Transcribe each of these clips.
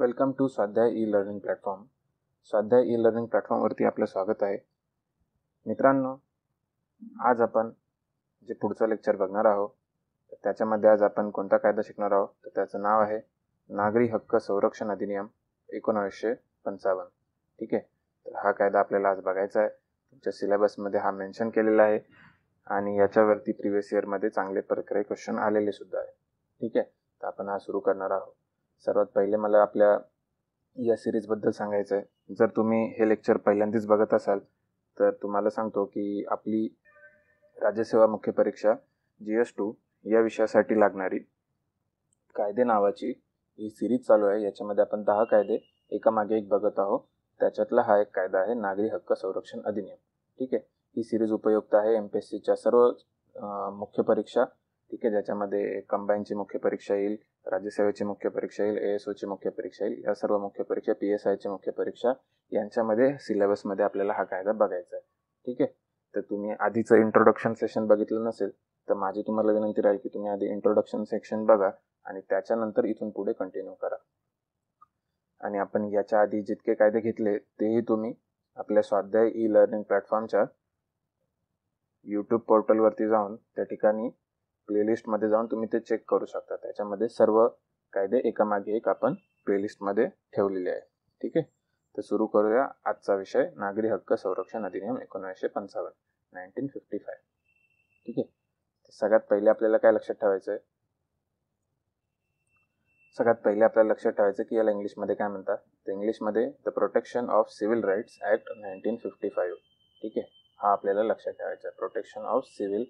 welcome to Swadhyay e learning platform Swadhyay e learning प्लॅटफॉर्मवरती आपलं स्वागत आहे मित्रांनो आज आपण जे पुढचं लेक्चर बघणार आहोत तर त्याच्यामध्ये आज आपण कोणता कायदा शिकणार आहोत तर त्याचं नाव आहे नागरी हक्क संरक्षण अधिनियम एकोणावीसशे पंचावन्न ठीक आहे तर हा कायदा आपल्याला आज बघायचा आहे तुमच्या सिलेबसमध्ये हा मेन्शन केलेला आहे आणि याच्यावरती प्रिव्हियस इयरमध्ये चांगले प्रकारे क्वेश्चन आलेले सुद्धा आहे ठीक आहे तर आपण हा सुरू करणार आहोत सर्वात पहिले मला आपल्या या सिरीजबद्दल सांगायचं आहे जर तुम्ही हे लेक्चर पहिल्यांदाच बघत असाल तर तुम्हाला सांगतो की आपली राज्यसेवा मुख्य परीक्षा जी एस टू या विषयासाठी लागणारी कायदे नावाची ही सिरीज चालू आहे याच्यामध्ये आपण दहा कायदे एकामागे एक बघत आहोत त्याच्यातला हा एक कायदा आहे नागरी हक्क संरक्षण अधिनियम ठीक आहे ही सिरीज उपयुक्त आहे एम पी एस सीच्या सर्व मुख्य परीक्षा ठीक आहे ज्याच्यामध्ये कंबाईनची मुख्य परीक्षा येईल राज्यसेवेची मुख्य परीक्षा येईल ए एस ओची मुख्य परीक्षा येईल या सर्व मुख्य परीक्षा पी एस आयची मुख्य परीक्षा यांच्यामध्ये सिलेबसमध्ये आपल्याला हा कायदा बघायचा आहे ठीक आहे तर तुम्ही आधीचं इंट्रोडक्शन सेशन बघितलं नसेल तर माझी तुम्हाला विनंती राहील की तुम्ही आधी इंट्रोडक्शन सेक्शन बघा आणि त्याच्यानंतर इथून पुढे कंटिन्यू करा आणि आपण याच्या आधी जितके कायदे घेतले तेही तुम्ही आपल्या स्वाध्याय ई लर्निंग प्लॅटफॉर्मच्या यूट्यूब पोर्टलवरती जाऊन त्या ठिकाणी प्लेलिस्टमध्ये जाऊन तुम्ही ते चेक करू शकता त्याच्यामध्ये सर्व कायदे एकामागे एक आपण प्लेलिस्टमध्ये ठेवलेले आहे ठीक आहे तर सुरू करूया आजचा विषय नागरी हक्क संरक्षण अधिनियम एकोणीसशे पंचावन्न नाईन्टीन फिफ्टी फाय ठीक आहे सगळ्यात पहिले आपल्याला काय लक्षात ठेवायचं आहे सगळ्यात पहिले आपल्याला लक्षात ठेवायचं की याला इंग्लिशमध्ये काय म्हणतात तर इंग्लिशमध्ये the protection of civil rights act nineteen fifty five ठीक आहे हा आपल्याला लक्षात ठेवायचा आहे protection of civil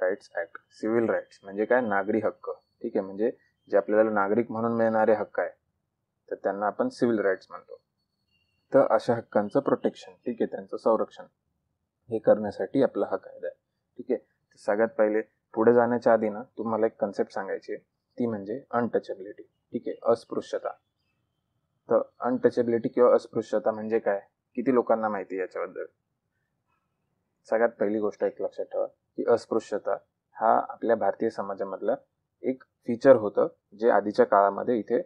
rights act civil rights म्हणजे काय नागरी हक्क ठीक आहे म्हणजे जे आपल्याला नागरिक म्हणून मिळणारे हक्क आहे तर त्यांना आपण सिव्हिल राईट्स म्हणतो तर अशा हक्कांचं प्रोटेक्शन ठीक आहे त्यांचं संरक्षण हे करण्यासाठी आपला हा कायदा आहे ठीक आहे सगळ्यात पहिले पुढे जाण्याच्या आधी ना तुम्हाला एक कन्सेप्ट सांगायची ती म्हणजे अनटचेबिलिटी ठीक आहे अस्पृश्यता तर अनटचेबिलिटी किंवा अस्पृश्यता म्हणजे काय किती लोकांना माहिती याच्याबद्दल सगळ्यात पहिली गोष्ट एक लक्षात ठेवा की अस्पृश्यता हा आपल्या भारतीय समाजामधला एक फीचर होतं जे आधीच्या काळामध्ये इथे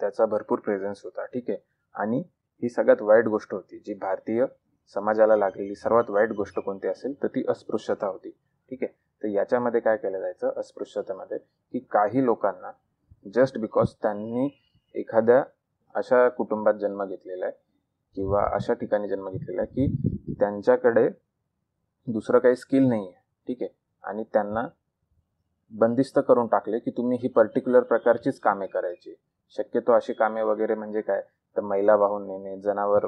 त्याचा भरपूर प्रेझेन्स होता ठीक आहे आणि ही सगळ्यात वाईट गोष्ट होती जी भारतीय समाजाला लागलेली सर्वात वाईट गोष्ट कोणती असेल तर ती अस्पृश्यता होती ठीक आहे तर याच्यामध्ये काय केलं जायचं अस्पृश्यतेमध्ये की काही लोकांना जस्ट बिकॉज त्यांनी एखाद्या अशा कुटुंबात जन्म घेतलेला आहे किंवा अशा ठिकाणी जन्म घेतलेला आहे की त्यांच्याकडे दुसरं काही स्किल नाही आहे ठीक आहे आणि त्यांना बंदिस्त करून टाकले की तुम्ही ही पर्टिक्युलर प्रकारचीच कामे करायची शक्यतो अशी कामे वगैरे म्हणजे काय तर महिला वाहून नेणे जनावर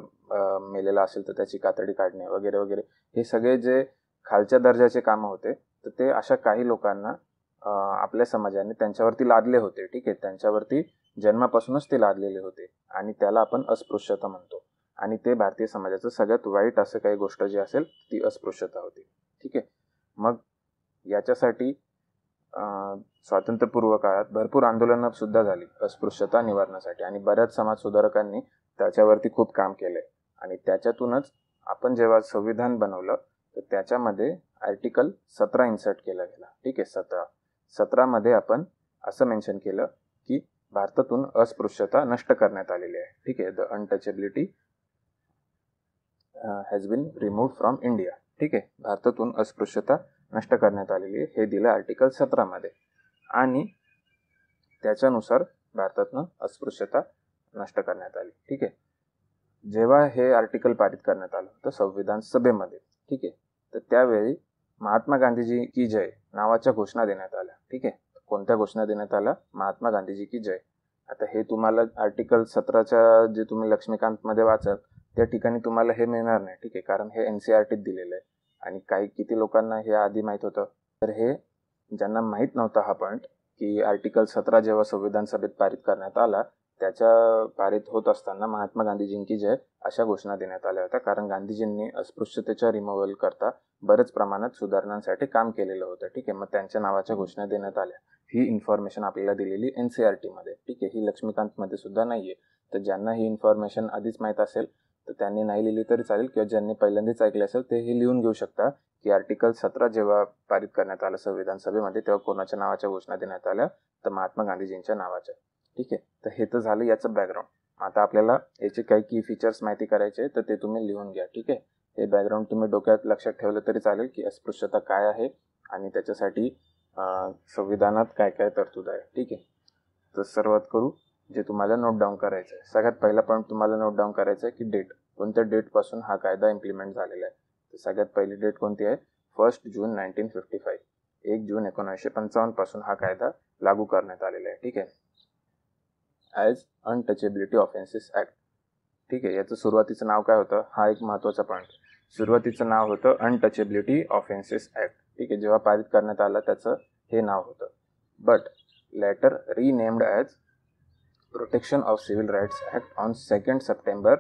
मेलेला असेल तर त्याची कातडी काढणे वगैरे वगैरे हे सगळे जे खालच्या दर्जाचे कामं होते तर ते अशा काही लोकांना आपल्या समाजाने त्यांच्यावरती लादले होते ठीक आहे त्यांच्यावरती जन्मापासूनच ते लादलेले होते आणि त्याला आपण अस्पृश्यता म्हणतो आणि ते भारतीय समाजाचं सगळ्यात वाईट असं काही गोष्ट जी असेल ती अस्पृश्यता होती ठीक आहे मग याच्यासाठी स्वातंत्र्यपूर्व काळात भरपूर आंदोलनं सुद्धा झाली अस्पृश्यता निवारणासाठी आणि बऱ्याच समाज सुधारकांनी त्याच्यावरती खूप काम केलंय आणि त्याच्यातूनच आपण जेव्हा संविधान बनवलं तर त्याच्यामध्ये आर्टिकल सतरा इन्सर्ट केला गेला ठीक आहे सतरा सतरामध्ये आपण असं मेन्शन केलं की भारतातून अस्पृश्यता नष्ट करण्यात आलेली आहे ठीक आहे the untouchability has been remove from India ठीक आहे भारतातून अस्पृश्यता नष्ट करण्यात आलेली आहे हे दिलं आर्टिकल सतरामध्ये आणि त्याच्यानुसार भारतातनं अस्पृश्यता नष्ट करण्यात आली ठीक आहे जेव्हा हे आर्टिकल पारित करण्यात आलं तर संविधान सभेमध्ये ठीक आहे तर त्यावेळी महात्मा गांधीजी की जय नावाच्या घोषणा देण्यात आल्या ठीक आहे कोणत्या घोषणा देण्यात आल्या महात्मा गांधीजी की जय आता हे तुम्हाला आर्टिकल सतराच्या जे तुम्ही लक्ष्मीकांतमध्ये वाचाल त्या ठिकाणी तुम्हाला हे मिळणार नाही ठीक आहे कारण हे एन सी आर टीत दिलेलं आहे आणि काही किती लोकांना हे आधी माहीत होतं तर हे ज्यांना माहीत नव्हतं हा पॉईंट की आर्टिकल सतरा जेव्हा संविधान सभेत पारित करण्यात आला त्याच्या पारित होत असताना महात्मा गांधीजींची जय अशा घोषणा देण्यात आल्या होत्या कारण गांधीजींनी अस्पृश्यतेच्या रिमूव्हल करता बरेच प्रमाणात सुधारणांसाठी काम केलेलं होतं ठीक आहे मग त्यांच्या नावाच्या घोषणा देण्यात आल्या ही इन्फॉर्मेशन आपल्याला दिलेली एन सी आर e टीमध्ये ठीक आहे ही लक्ष्मीकांतमध्ये सुद्धा नाही आहे तर ज्यांना ही इन्फॉर्मेशन आधीच माहीत असेल तर त्यांनी नाही लिहिली तरी चालेल किंवा ज्यांनी पहिल्यांदाच ऐकले असेल ते हे लिहून घेऊ शकता की आर्टिकल सतरा जेव्हा पारित करण्यात आलं संविधान सभेमध्ये तेव्हा कोणाच्या नावाच्या घोषणा देण्यात आल्या तर महात्मा गांधीजींच्या नावाच्या ठीक आहे तर हे तर झालं याचं बॅकग्राऊंड आता आपल्याला याचे काही की फीचर्स माहिती करायचे तर ते तुम्ही लिहून घ्या ठीक आहे हे बॅकग्राऊंड तुम्ही डोक्यात लक्षात ठेवलं तरी चालेल की अस्पृश्यता काय आहे आणि त्याच्यासाठी संविधानात काय काय तरतूद आहे ठीक आहे तर सर्वात करू जे तुम्हाला नोट डाऊन करायचं आहे सगळ्यात पहिला पॉईंट तुम्हाला नोट डाऊन करायचं आहे की डेट कोणत्या डेटपासून हा कायदा इम्प्लिमेंट झालेला आहे तर सगळ्यात पहिली डेट कोणती आहे first June nineteen fifty five एक जून एकोणीसशे पंचावन्नपासून हा कायदा लागू करण्यात आलेला आहे ठीक आहे ॲज अनटचेबिलिटी ऑफेन्सेस ॲक्ट ठीक आहे याचं सुरुवातीचं नाव काय होतं हा एक महत्त्वाचा पॉईंट सुरुवातीचं नाव होतं अनटचेबिलिटी ऑफेन्सेस ॲक्ट ठीक आहे जेव्हा पारित करण्यात आला त्याचं हे नाव होतं but later renamed as protection of civil rights act on second September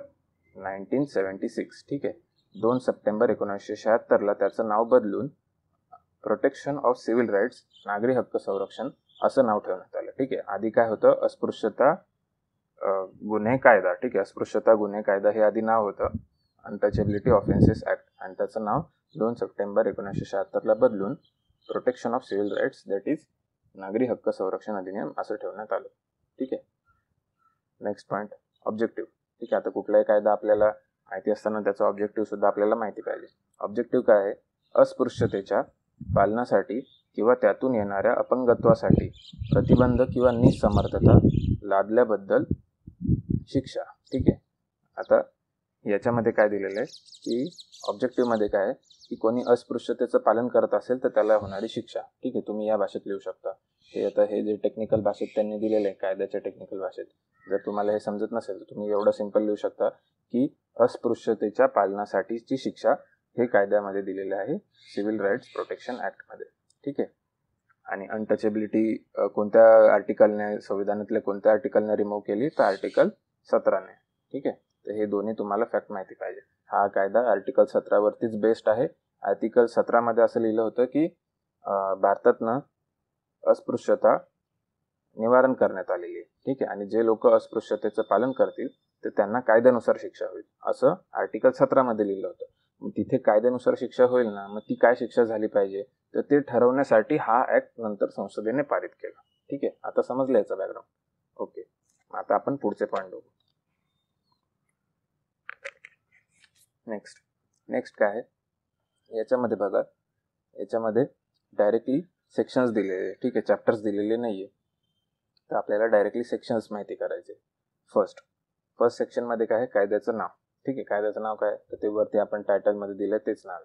nineteen seventy six ठीक आहे दोन सप्टेंबर एकोणीसशे शहात्तरला त्याचं नाव बदलून प्रोटेक्शन ऑफ सिव्हिल राईट्स नागरी हक्क संरक्षण असं नाव ठेवण्यात आलं ठीक आहे आधी काय होतं अस्पृश्यता गुन्हे कायदा ठीक आहे अस्पृश्यता गुन्हे कायदा हे आधी नाव होतं अनटचेबिलिटी ऑफेन्सेस ॲक्ट आणि त्याचं नाव दोन सप्टेंबर एकोणीसशे शहात्तरला बदलून protection of civil rights that is नागरी हक्क संरक्षण अधिनियम असं ठेवण्यात आलं ठीक आहे नेक्स्ट पॉईंट ऑब्जेक्टिव्ह ठीक आहे आता कुठलाही कायदा आपल्याला माहिती असताना त्याचा ऑब्जेक्टिव्ह सुद्धा आपल्याला माहिती पाहिजे ऑब्जेक्टिव्ह काय आहे अस्पृश्यतेच्या पालनासाठी किंवा त्यातून येणाऱ्या अपंगत्वासाठी प्रतिबंध किंवा निसमर्थता लादल्याबद्दल शिक्षा ठीक आहे आता याच्यामध्ये काय दिलेलं आहे की ऑब्जेक्टिव्हमध्ये काय आहे की कोणी अस्पृश्यतेचं पालन करत असेल तर त्याला होणारी शिक्षा ठीक आहे तुम्ही या भाषेत लिहू शकता हे आता हे जे टेक्निकल भाषेत त्यांनी दिलेलं आहे कायद्याच्या टेक्निकल भाषेत जर तुम्हाला हे समजत नसेल तर तुम्ही एवढं सिंपल लिहू शकता की अस्पृश्यतेच्या पालनासाठीची शिक्षा हे कायद्यामध्ये दिलेले आहे सिव्हिल राईट्स प्रोटेक्शन ॲक्टमध्ये ठीक आहे आणि अनटचेबिलिटी कोणत्या आर्टिकलने संविधानातल्या कोणत्या आर्टिकलने रिमूव्ह केली तर आर्टिकल सतराने ठीक आहे तर हे दोन्ही तुम्हाला फॅक्ट माहिती पाहिजे हा कायदा आर्टिकल सतरावरतीच बेस्ड आहे आर्टिकल सतरामध्ये असं लिहिलं होतं की भारतातनं अस्पृश्यता निवारण करण्यात आलेली आहे ठीक आहे आणि जे लोक अस्पृश्यतेचं पालन करतील तर त्यांना कायद्यानुसार शिक्षा होईल असं आर्टिकल सतरामध्ये लिहिलं होतं मग तिथे कायद्यानुसार शिक्षा होईल ना मग ती काय शिक्षा झाली पाहिजे तर ते ठरवण्यासाठी हा ऍक्ट नंतर संसदेने पारित केला ठीक आहे आता समजलं याचा बॅकग्राऊंड ओके आता आपण पुढचे पॉईंट बघू नेक्स्ट नेक्स्ट काय आहे याच्यामध्ये बघा याच्यामध्ये डायरेक्टली सेक्शन्स दिलेले ठीक आहे चॅप्टर्स दिलेले नाही आहे तर आपल्याला डायरेक्टली सेक्शन्स माहिती करायचे फर्स्ट फर्स्ट सेक्शनमध्ये काय आहे कायद्याचं नाव ठीक आहे कायद्याचं नाव काय तर ते वरती आपण टायटलमध्ये दिलं तेच नाव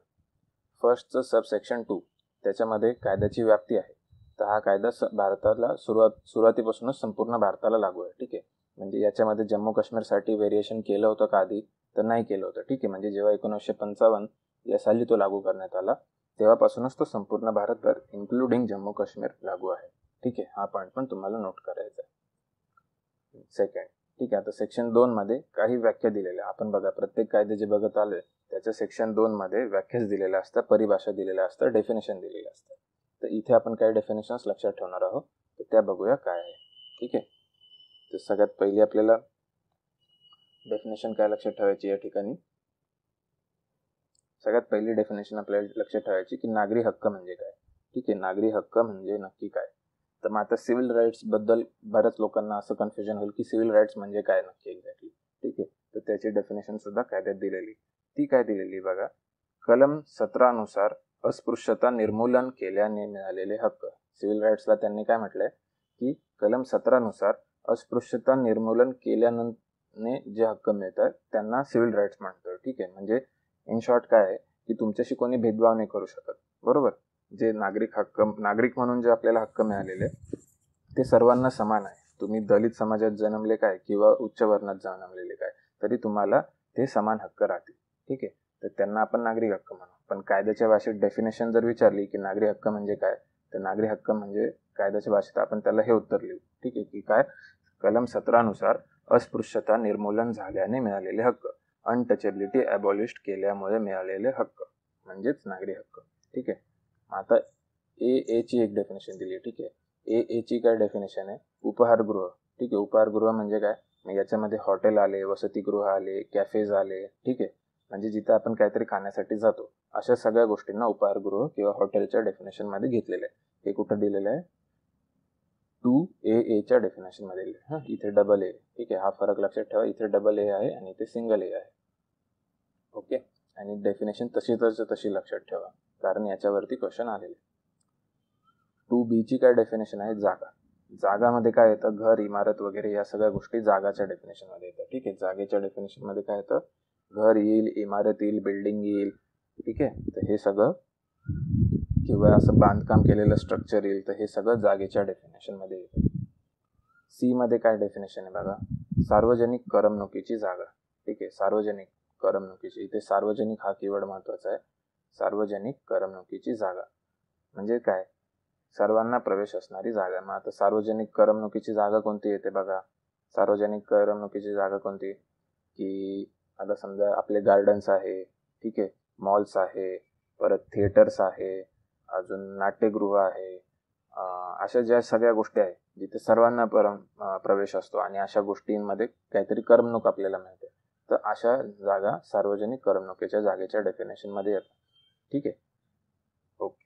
फर्स्टचं सेक्शन टू त्याच्यामध्ये कायद्याची व्याप्ती आहे तर हा कायदा स भारताला सुरुवात सुरुवातीपासूनच संपूर्ण भारताला लागू आहे ठीक आहे म्हणजे याच्यामध्ये जम्मू काश्मीरसाठी व्हेरिएशन केलं होतं का आधी तर नाही केलं होतं ठीक आहे म्हणजे जेव्हा एकोणीसशे पंचावन्न या साली तो लागू करण्यात आला तेव्हापासूनच तो संपूर्ण भारतभर इन्क्लुडिंग जम्मू काश्मीर लागू आहे ठीक आहे हा पॉईंट पण तुम्हाला नोट करायचा आहे सेकंड ठीक आहे आता सेक्शन दोनमध्ये काही व्याख्या दिलेल्या आपण बघा प्रत्येक कायदे जे बघत आलोय त्याच्या सेक्शन दोनमध्ये व्याख्याच दिलेल्या असतात परिभाषा दिलेल्या असतात डेफिनेशन दिलेल्या असतात तर इथे आपण काही डेफिनेशन्स लक्षात ठेवणार आहोत तर त्या बघूया काय आहे ठीक आहे तर सगळ्यात पहिली आपल्याला डेफिनेशन काय लक्षात ठेवायची या ठिकाणी सगळ्यात पहिली डेफिनेशन आपल्याला लक्षात ठेवायची की नागरी हक्क म्हणजे काय ठीक आहे नागरी हक्क म्हणजे नक्की काय तर मग आता सिव्हिल बद्दल बऱ्याच लोकांना असं कन्फ्युजन होईल की सिव्हिल राईट्स म्हणजे काय नक्की एक्झॅक्टली ठीक आहे तर त्याची डेफिनेशन सुद्धा कायद्यात दिलेली ती काय दिलेली बघा कलम सतरानुसार अस्पृश्यता निर्मूलन केल्याने मिळालेले हक्क सिव्हिल राईट्सला त्यांनी काय म्हटलंय की कलम सतरानुसार अस्पृश्यता निर्मूलन केल्यानंतर जे हक्क मिळतात त्यांना सिव्हिल राईट्स म्हणतो ठीक आहे म्हणजे इन शॉर्ट काय आहे की तुमच्याशी कोणी भेदभाव नाही करू शकत बरोबर जे नागरिक हक्क नागरिक म्हणून जे आपल्याला हक्क मिळालेले ते सर्वांना समान आहे तुम्ही दलित समाजात जन्मले काय किंवा उच्च वर्णात जन्मलेले काय तरी तुम्हाला ते समान हक्क राहतील ठीक आहे तर त्यांना आपण नागरिक हक्क म्हणू पण कायद्याच्या भाषेत डेफिनेशन जर विचारली की नागरी हक्क म्हणजे काय तर नागरी हक्क म्हणजे कायद्याच्या भाषेत आपण त्याला हे उत्तर लिहू ठीक आहे की काय कलम सतरानुसार अस्पृश्यता निर्मूलन झाल्याने मिळालेले हक्क अनटचेबिलिटी अबॉलिश केल्यामुळे मिळालेले हक्क म्हणजेच नागरी हक्क ठीक आहे आता ए एची एक डेफिनेशन दिली ठीक आहे ए एची काय डेफिनेशन आहे उपहारगृह ठीक आहे उपहारगृह म्हणजे काय मग याच्यामध्ये हॉटेल आले वसतिगृह आले कॅफेज आले ठीक आहे म्हणजे जिथे आपण काहीतरी खाण्यासाठी जातो अशा सगळ्या गोष्टींना उपहारगृह किंवा हॉटेलच्या डेफिनेशनमध्ये घेतलेलं आहे हे कुठं दिलेलं आहे टू ए एच्या डेफिनेशनमध्ये मध्ये हां इथे डबल ए ठीक आहे हा फरक लक्षात ठेवा इथे डबल ए आहे आणि इथे सिंगल ए आहे ओके आणि डेफिनेशन तशी तर तशी लक्षात ठेवा कारण याच्यावरती क्वेश्चन आलेले टू बी ची काय डेफिनेशन आहे जागा जागामध्ये काय येतं घर इमारत वगैरे या सगळ्या गोष्टी जागाच्या मध्ये येतात ठीक आहे जागेच्या डेफिनेशन मध्ये काय येतं घर येईल इमारत येईल बिल्डिंग येईल ठीक आहे तर हे सगळं किंवा असं बांधकाम केलेलं स्ट्रक्चर येईल तर हे सगळं जागेच्या डेफिनेशनमध्ये येतं सीमध्ये काय डेफिनेशन आहे बघा सार्वजनिक करमणुकीची जागा ठीक आहे सार्वजनिक करमणुकीची इथे सार्वजनिक हा किवर्ड महत्वाचा आहे सार्वजनिक करमणुकीची जागा म्हणजे काय सर्वांना प्रवेश असणारी जागा मग आता सार्वजनिक करमणुकीची जागा कोणती येते बघा सार्वजनिक करमणुकीची जागा कोणती की आता समजा आपले गार्डन्स आहे ठीक आहे मॉल्स आहे परत थिएटर्स आहे अजून नाट्यगृह आहे अशा ज्या सगळ्या गोष्टी आहेत जिथे सर्वांना परम प्रवेश असतो आणि अशा गोष्टींमध्ये काहीतरी करमणूक आपल्याला मिळते तर अशा जागा सार्वजनिक करमणुकीच्या जागेच्या डेफिनेशनमध्ये येतात ठीक आहे ओके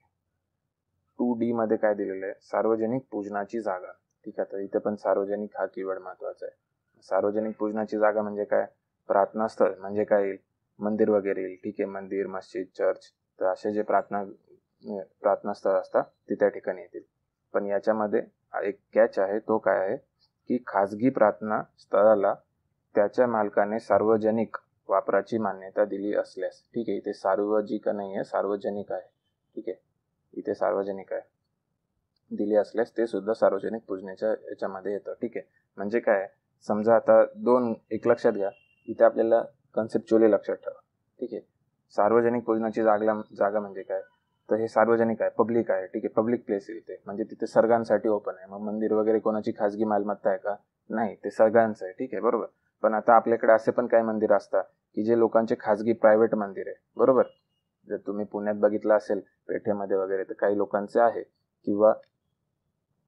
टू डी मध्ये काय दिलेलं आहे सार्वजनिक पूजनाची जागा ठीक आहे तर इथे पण सार्वजनिक हा किवड महत्वाचा आहे सार्वजनिक पूजनाची जागा म्हणजे काय प्रार्थनास्थळ म्हणजे काय येईल मंदिर वगैरे येईल ठीक आहे मंदिर मस्जिद चर्च तर असे जे प्रार्थना प्रार्थनास्थळ असतात ते त्या ठिकाणी येतील पण याच्यामध्ये एक कॅच आहे तो काय आहे की खाजगी प्रार्थना स्थळाला त्याच्या मालकाने सार्वजनिक वापराची मान्यता दिली असल्यास ठीक आहे इथे सार्वजिक नाही आहे सार्वजनिक आहे ठीक आहे इथे सार्वजनिक आहे दिली असल्यास ते सुद्धा सार्वजनिक पूजनेच्या याच्यामध्ये येतं ठीक आहे म्हणजे काय समजा आता दोन एक लक्षात घ्या इथे आपल्याला कन्सेप्च्युअली लक्षात ठेवा ठीक आहे सार्वजनिक पूजनाची जागला जागा म्हणजे काय तर हे सार्वजनिक आहे पब्लिक आहे ठीक आहे पब्लिक प्लेस आहे इथे म्हणजे तिथे सर्गांसाठी ओपन आहे मग मंदिर वगैरे कोणाची खाजगी मालमत्ता आहे का नाही ते सर्गांचं आहे ठीक आहे बरोबर पण आता आपल्याकडे असे पण काही मंदिर असतात की जे लोकांचे खाजगी प्रायव्हेट मंदिर आहे बरोबर जर तुम्ही पुण्यात बघितलं असेल पेठेमध्ये वगैरे तर काही लोकांचे आहे किंवा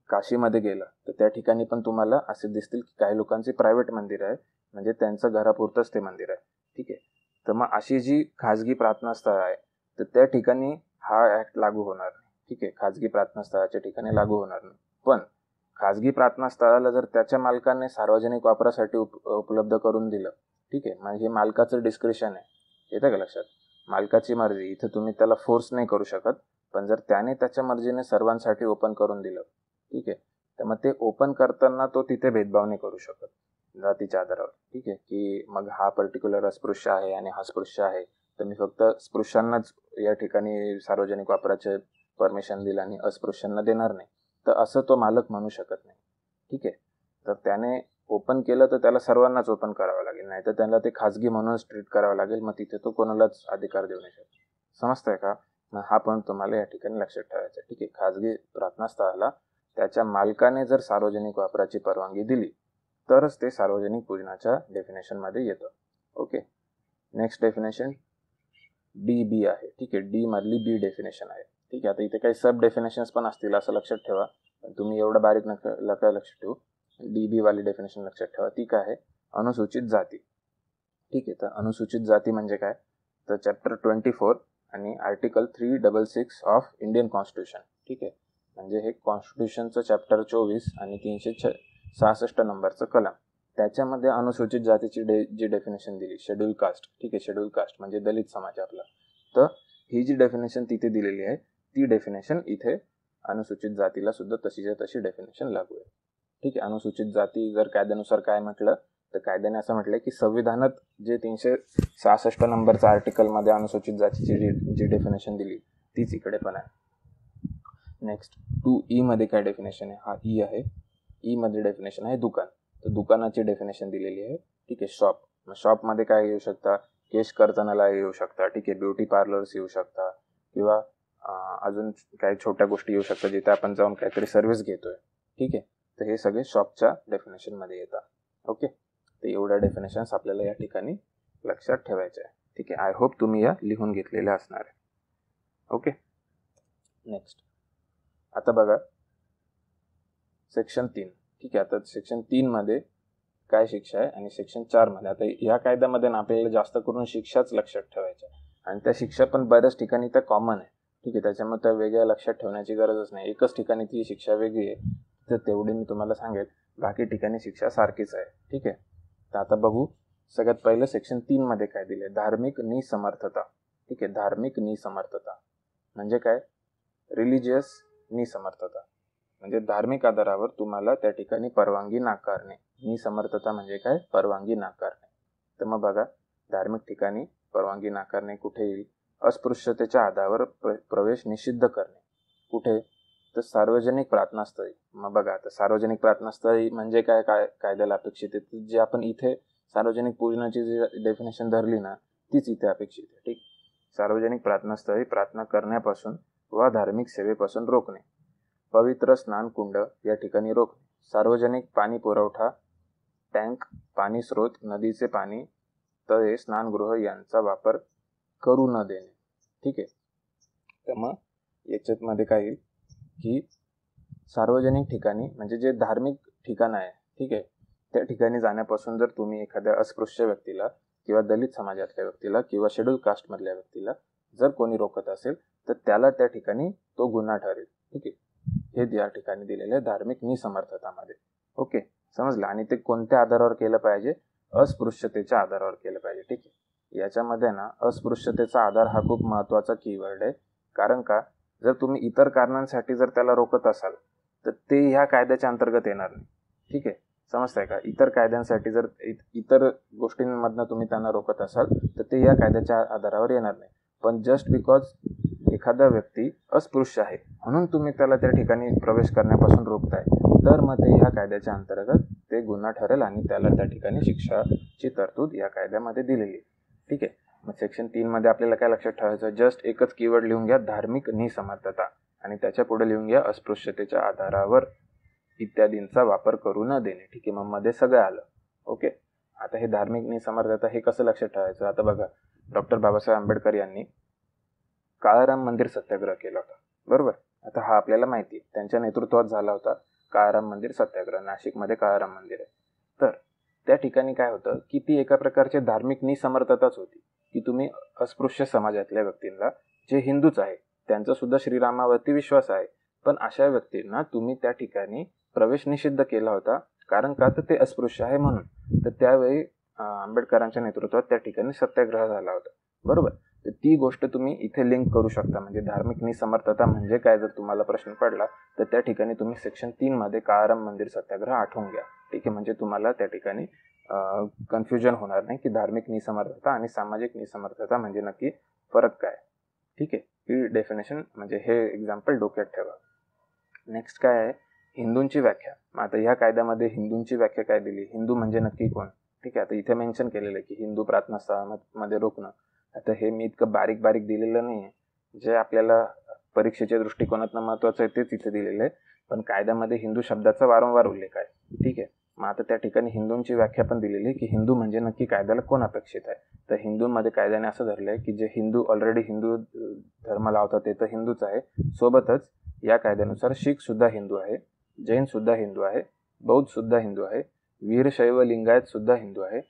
काशीमध्ये गेलं तर त्या ठिकाणी पण तुम्हाला असे दिसतील की काही लोकांचे प्रायव्हेट मंदिर आहे म्हणजे त्यांचं घरापुरतंच ते मंदिर आहे ठीक आहे तर मग अशी जी खाजगी प्रार्थनास्थळ आहे तर त्या ठिकाणी हा ऍक्ट लागू होणार नाही ठीक आहे खाजगी प्रार्थनास्थळाच्या ठिकाणी लागू होणार नाही पण खाजगी प्रार्थनास्थळाला जर त्याच्या मालकाने सार्वजनिक वापरासाठी उप उपलब्ध करून दिलं ठीक आहे म्हणजे हे मालकाचं डिस्क्रिशन आहे येतं का लक्षात मालकाची मर्जी इथं तुम्ही त्याला फोर्स नाही करू शकत पण जर त्याने त्याच्या मर्जीने सर्वांसाठी ओपन करून दिलं ठीक आहे तर मग ते ओपन करताना तो तिथे भेदभाव नाही करू शकत जातीच्या आधारावर ठीक आहे की मग हा पर्टिक्युलर अस्पृश्य आहे आणि हा स्पृश्य आहे मी फक्त स्पृश्यांनाच या ठिकाणी सार्वजनिक वापराचे परमिशन दिलं आणि अस्पृश्यांना देणार नाही तर असं तो मालक म्हणू शकत नाही ठीक आहे तर त्याने ओपन केलं तर त्याला सर्वांनाच ओपन करावं लागेल नाही तर त्याला ते खाजगी म्हणूनच ट्रीट करावं लागेल मग तिथे तो कोणालाच अधिकार देऊ नाही शकतो समजतंय का हा पण तुम्हाला या ठिकाणी लक्षात ठेवायचा ठीक आहे खाजगी प्रार्थनास्थळाला त्याच्या मालकाने जर सार्वजनिक वापराची परवानगी दिली तरच ते सार्वजनिक पूजनाच्या डेफिनेशनमध्ये येतं okay next definition D B आहे ठीक आहे डी मधली बी डेफिनेशन आहे ठीक आहे आता इथे काही सब डेफिनेशन पण असतील असं लक्षात ठेवा तुम्ही एवढं बारीक नक नका लक्षात ठेवू डी बी वाली डेफिनेशन लक्षात ठेवा ती काय आहे अनुसूचित जाती ठीक आहे तर अनुसूचित जाती म्हणजे काय तर चॅप्टर ट्वेंटी फोर आणि article three double six of Indian constitution ठीक आहे म्हणजे हे कॉन्स्टिट्यूशनचं चॅप्टर चोवीस आणि तीनशे छ सहासष्ट नंबरचं कलम त्याच्यामध्ये अनुसूचित जातीची डे जी डेफिनेशन दिली शेड्यूल कास्ट ठीक आहे शेड्यूल कास्ट म्हणजे दलित समाज आपला तर ही जी डेफिनेशन तिथे दिलेली आहे ती डेफिनेशन इथे अनुसूचित जातीला सुद्धा तशीच्या तशी डेफिनेशन लागू आहे ठीक आहे अनुसूचित जाती जर कायद्यानुसार काय म्हटलं तर कायद्याने असं म्हटलं की संविधानात जे तीनशे सहासष्ट नंबरचा आर्टिकलमध्ये अनुसूचित जातीची जी डेफिनेशन दिली तीच इकडे पण आहे नेक्स्ट टू ई मध्ये काय डेफिनेशन आहे हा ई e आहे ई e मध्ये डेफिनेशन आहे दुकान तर दुकानाची डेफिनेशन दिलेली आहे ठीक आहे शॉप मग शॉपमध्ये काय येऊ शकता केश कर्तनाला येऊ शकता ठीक आहे ब्युटी पार्लर्स येऊ शकता किंवा अजून काही छोट्या गोष्टी येऊ शकतात जिथे आपण जाऊन काहीतरी सर्व्हिस घेतोय ठीक आहे तर हे सगळे शॉपच्या डेफिनेशनमध्ये येतात ओके तर एवढ्या डेफिनेशन्स आपल्याला या ठिकाणी लक्षात ठेवायच्या आहे ठीक आहे आय होप तुम्ही या लिहून घेतलेल्या असणार आहे ओके नेक्स्ट आता बघा सेक्शन तीन ठीक आहे आता सेक्शन तीनमध्ये काय शिक्षा आहे आणि सेक्शन चारमध्ये आता या कायद्यामध्ये ना आपल्याला जास्त करून शिक्षाच लक्षात ठेवायच्या आणि त्या शिक्षा पण बऱ्याच ठिकाणी त्या कॉमन आहे ठीक आहे त्याच्यामुळे त्या वेगळ्या लक्षात ठेवण्याची गरजच नाही एकच ठिकाणी ती शिक्षा वेगळी आहे तर तेवढी मी तुम्हाला सांगेल बाकी ठिकाणी शिक्षा सारखीच आहे ठीक आहे तर आता बघू सगळ्यात पहिलं सेक्शन तीनमध्ये काय दिले धार्मिक निसमर्थता ठीक आहे धार्मिक निसमर्थता म्हणजे काय रिलिजियस निसमर्थता म्हणजे धार्मिक आधारावर तुम्हाला त्या ठिकाणी परवानगी नाकारणे मी समर्थता म्हणजे काय परवानगी नाकारणे तर मग बघा धार्मिक ठिकाणी परवानगी नाकारणे कुठे येईल अस्पृश्यतेच्या आधारावर प्र प्रवेश निषिद्ध करणे कुठे तर सार्वजनिक प्रार्थनास्थळी मग बघा आता सार्वजनिक प्रार्थनास्थळी म्हणजे काय काय कायद्याला अपेक्षित आहे जे आपण इथे सार्वजनिक पूजनाची जी डेफिनेशन धरली ना तीच इथे अपेक्षित आहे ठीक सार्वजनिक प्रार्थनास्थळी प्रार्थना करण्यापासून व धार्मिक सेवेपासून रोखणे पवित्र स्नानकुंड या ठिकाणी रोखणे सार्वजनिक पाणी पुरवठा टँक पाणी स्रोत नदीचे पाणी तळे स्नानगृह यांचा वापर करू न देणे ठीक आहे तर मग याच्यात मध्ये काय येईल की सार्वजनिक ठिकाणी म्हणजे जे धार्मिक ठिकाण आहे ठीक आहे त्या ठिकाणी जाण्यापासून जर तुम्ही एखाद्या अस्पृश्य व्यक्तीला किंवा दलित समाजातल्या व्यक्तीला किंवा शेड्यूल कास्टमधल्या व्यक्तीला जर कोणी रोखत असेल तर त्याला त्या ठिकाणी तो गुन्हा ठरेल ठीक आहे हे या ठिकाणी दिलेलं आहे धार्मिक निसमर्थतामध्ये ओके समजलं आणि ते कोणत्या आधारावर केलं पाहिजे अस्पृश्यतेच्या आधारावर केलं पाहिजे ठीक आहे याच्यामध्ये ना अस्पृश्यतेचा आधार हा खूप महत्वाचा कीवर्ड आहे कारण का जर तुम्ही इतर कारणांसाठी जर त्याला रोखत असाल तर ते ह्या कायद्याच्या अंतर्गत येणार नाही ठीक आहे समजताय का इतर कायद्यांसाठी जर इतर गोष्टींमधनं तुम्ही त्यांना रोखत असाल तर ते या कायद्याच्या आधारावर येणार नाही पण जस्ट बिकॉज एखादा व्यक्ती अस्पृश्य आहे म्हणून तुम्ही त्याला त्या ठिकाणी प्रवेश करण्यापासून रोखताय तर मग ते ह्या कायद्याच्या अंतर्गत ते गुन्हा ठरेल आणि त्याला त्या ठिकाणी शिक्षाची तरतूद या कायद्यामध्ये दिलेली ठीक आहे मग सेक्शन तीनमध्ये आपल्याला काय लक्षात ठेवायचं जस्ट एकच कीवर्ड लिहून घ्या धार्मिक निसमर्थता आणि त्याच्या पुढे लिहून घ्या अस्पृश्यतेच्या आधारावर इत्यादींचा वापर करू न देणे ठीक आहे मग मध्ये सगळं आलं ओके आता हे धार्मिक निसमर्थता हे कसं लक्षात ठेवायचं आता बघा डॉक्टर बाबासाहेब आंबेडकर यांनी काळाराम मंदिर सत्याग्रह केला होता बरोबर आता हा आपल्याला माहिती आहे त्यांच्या नेतृत्वात झाला होता काळाराम मंदिर सत्याग्रह नाशिकमध्ये काळाराम मंदिर आहे तर त्या ठिकाणी काय होतं की ती एका प्रकारची धार्मिक निसमर्थताच होती की तुम्ही अस्पृश्य समाजातल्या व्यक्तींना जे हिंदूच आहे त्यांचा सुद्धा श्रीरामावरती विश्वास आहे पण अशा व्यक्तींना तुम्ही त्या ठिकाणी प्रवेश निषिद्ध केला होता कारण का तर ते अस्पृश्य आहे म्हणून तर त्यावेळी आंबेडकरांच्या नेतृत्वात त्या ठिकाणी सत्याग्रह झाला होता बरोबर तर ती गोष्ट तुम्ही इथे लिंक करू शकता म्हणजे धार्मिक निसमर्थता म्हणजे काय जर तुम्हाला प्रश्न पडला तर त्या ठिकाणी तुम्ही सेक्शन तीन मध्ये काळाराम मंदिर सत्याग्रह आठवून घ्या ठीक आहे म्हणजे तुम्हाला त्या ठिकाणी कन्फ्युजन होणार नाही की धार्मिक निसमर्थता आणि सामाजिक निसमर्थता म्हणजे नक्की फरक काय ठीक आहे ही डेफिनेशन म्हणजे हे एक्झाम्पल डोक्यात ठेवा नेक्स्ट काय आहे हिंदूंची व्याख्या मग आता ह्या कायद्यामध्ये हिंदूंची व्याख्या काय दिली हिंदू म्हणजे नक्की कोण ठीक आहे आता इथे मेन्शन केलेलं आहे की हिंदू प्रार्थनास्थळामध्ये रोखणं आता हे मी इतकं बारीक बारीक दिलेलं नाही आहे जे आपल्याला परीक्षेच्या दृष्टिकोनातनं महत्त्वाचं आहे तेच इथे दिलेलं आहे पण कायद्यामध्ये हिंदू शब्दाचा वारंवार उल्लेख आहे ठीक आहे मग आता त्या ठिकाणी हिंदूंची व्याख्या पण दिलेली आहे की हिंदू म्हणजे नक्की कायद्याला कोण अपेक्षित आहे तर हिंदूंमध्ये कायद्याने असं धरलं आहे की जे हिंदू ऑलरेडी हिंदू धर्म लावतात ते तर हिंदूच आहे सोबतच या कायद्यानुसार सुद्धा हिंदू आहे जैन सुद्धा हिंदू आहे बौद्ध सुद्धा हिंदू आहे वीरशैव लिंगायत सुद्धा हिंदू आहे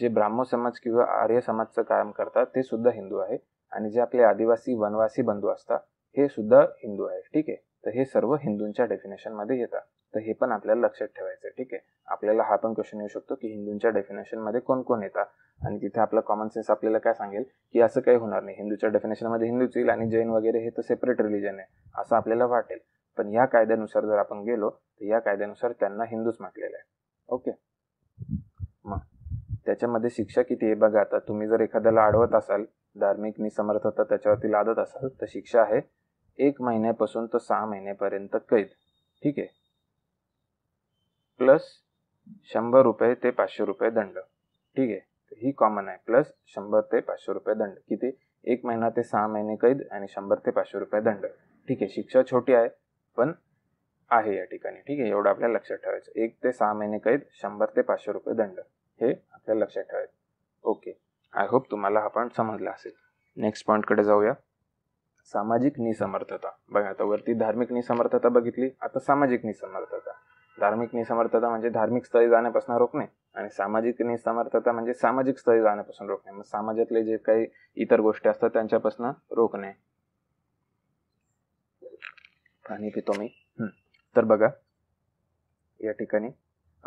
जे ब्राह्म समाज किंवा आर्य समाजचं काम करतात ते सुद्धा हिंदू आहे आणि जे आपले आदिवासी वनवासी बंधू असतात हे सुद्धा हिंदू आहे ठीक आहे तर हे सर्व हिंदूंच्या डेफिनेशन मध्ये येतात तर हे पण आपल्याला लक्षात ठेवायचं ठीक आहे आपल्याला हा पण क्वेश्चन येऊ शकतो की हिंदूंच्या डेफिनेशन मध्ये कोण कोण येतात आणि तिथे आपला कॉमन सेन्स आपल्याला काय सांगेल की असं काही होणार नाही हिंदूच्या डेफिनेशनमध्ये हिंदूच येईल आणि जैन वगैरे हे तर सेपरेट रिलिजन आहे असं आपल्याला वाटेल पण या कायद्यानुसार जर आपण गेलो तर या कायद्यानुसार त्यांना हिंदूच म्हटलेलं आहे ओके मग त्याच्यामध्ये शिक्षा किती आहे बघा आता तुम्ही जर एखाद्याला अडवत असाल धार्मिक होता त्याच्यावरती लादत असाल तर शिक्षा आहे एक महिन्यापासून तर सहा महिन्यापर्यंत कैद ठीक आहे प्लस शंभर रुपये ते पाचशे रुपये दंड ठीक आहे ही कॉमन आहे प्लस शंभर ते पाचशे रुपये दंड किती एक महिना ते सहा महिने कैद आणि शंभर ते पाचशे रुपये दंड ठीक आहे शिक्षा छोटी आहे पण आहे या ठिकाणी ठीक आहे एवढं आपल्याला लक्षात ठेवायचं एक ते सहा महिने कैद शंभर ते पाचशे रुपये दंड हे आपल्याला लक्षात ठेवायचं ओके आय होप तुम्हाला हा पॉईंट समजला असेल नेक्स्ट पॉईंटकडे जाऊया सामाजिक निसमर्थता बघा आता वरती धार्मिक निसमर्थता बघितली आता सामाजिक निसमर्थता धार्मिक निसमर्थता म्हणजे धार्मिक स्थळी जाण्यापासून रोखणे आणि सामाजिक निसमर्थता म्हणजे सामाजिक स्थळी जाण्यापासून रोखणे मग समाजातले जे काही इतर गोष्टी असतात त्यांच्यापासून रोखणे पाणी पितो मी तर बघा या ठिकाणी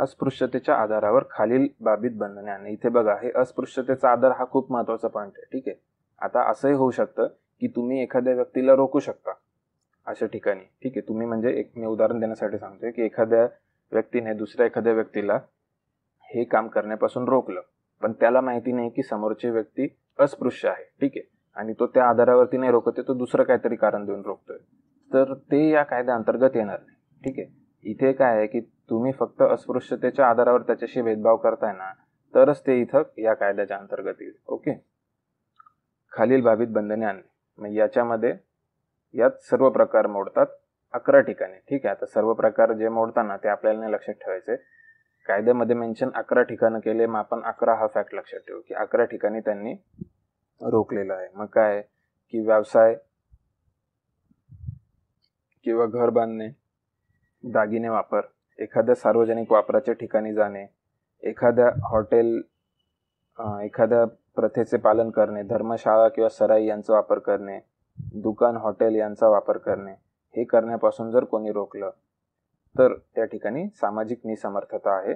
अस्पृश्यतेच्या आधारावर खालील बाबीत बंधने आणणे इथे बघा हे अस्पृश्यतेचा आधार हा खूप महत्वाचा पॉईंट आहे ठीक आहे आता असंही होऊ शकतं की तुम्ही एखाद्या व्यक्तीला रोखू शकता अशा ठिकाणी ठीक आहे तुम्ही म्हणजे एक मी उदाहरण देण्यासाठी सांगतोय की एखाद्या व्यक्तीने दुसऱ्या एखाद्या व्यक्तीला हे काम करण्यापासून रोखलं पण त्याला माहिती नाही की समोरची व्यक्ती अस्पृश्य आहे ठीक आहे आणि तो त्या आधारावरती नाही रोखते तो दुसरं काहीतरी कारण देऊन रोखतोय तर ते या कायद्याअंतर्गत येणार नाही ठीक आहे इथे काय आहे की तुम्ही फक्त अस्पृश्यतेच्या आधारावर त्याच्याशी भेदभाव करताय ना तरच ते इथं या कायद्याच्या अंतर्गत येईल ओके खालील बाबीत बंधने आणली मग याच्यामध्ये यात सर्व प्रकार मोडतात अकरा ठिकाणी ठीक आहे आता सर्व प्रकार जे मोडताना ते आपल्याला लक्षात ठेवायचे कायद्यामध्ये मेन्शन अकरा ठिकाणं केले मग आपण अकरा हा फॅक्ट लक्षात ठेवू की अकरा ठिकाणी त्यांनी रोखलेलं आहे मग काय की व्यवसाय किंवा घर बांधणे दागिने वापर एखाद्या सार्वजनिक वापराच्या ठिकाणी जाणे एखाद्या हॉटेल एखाद्या प्रथेचे पालन करणे धर्मशाळा किंवा सराई यांचा वापर करणे दुकान हॉटेल यांचा वापर करणे हे करण्यापासून जर कोणी रोखलं तर त्या ठिकाणी सामाजिक निसमर्थता आहे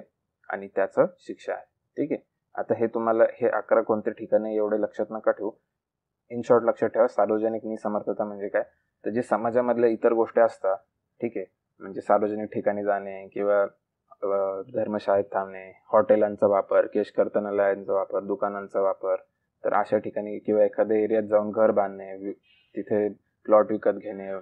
आणि त्याचं शिक्षा आहे ठीक आहे आता हे तुम्हाला हे अकरा कोणते ठिकाणी एवढे लक्षात नका ठेवू इन शॉर्ट लक्षात ठेवा सार्वजनिक निसमर्थता म्हणजे काय तर जे समाजामधल्या इतर गोष्टी असतात ठीक आहे म्हणजे सार्वजनिक ठिकाणी जाणे किंवा धर्मशाळेत थांबणे हॉटेलांचा वापर केश कर्तनालयांचा वापर दुकानांचा वापर तर अशा ठिकाणी किंवा एखाद्या एरियात जाऊन घर बांधणे तिथे प्लॉट विकत घेणे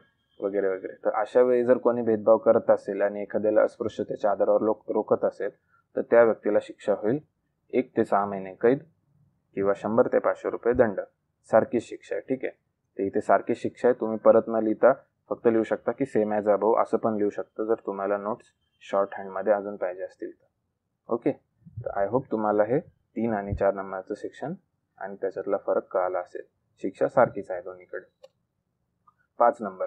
वगैरे वगैरे तर अशा वेळी जर कोणी भेदभाव करत असेल आणि एखाद्याला अस्पृश्यतेच्या आधारावर लोक रोखत असेल तर त्या व्यक्तीला शिक्षा होईल एक ते सहा महिने कैद किंवा शंभर ते पाचशे रुपये दंड सारखी शिक्षा आहे ठीक आहे ते इथे सारखी शिक्षा आहे तुम्ही परत न लिहिता फक्त लिहू शकता की सेम ॲज अबव असं पण लिहू शकता जर तुम्हाला नोट्स शॉर्ट हँडमध्ये अजून पाहिजे असतील तर ओके तर आय होप तुम्हाला हे तीन आणि चार नंबरचं सेक्शन आणि त्याच्यातला फरक कळाला असेल शिक्षा सारखीच आहे दोन्हीकडे पाच नंबर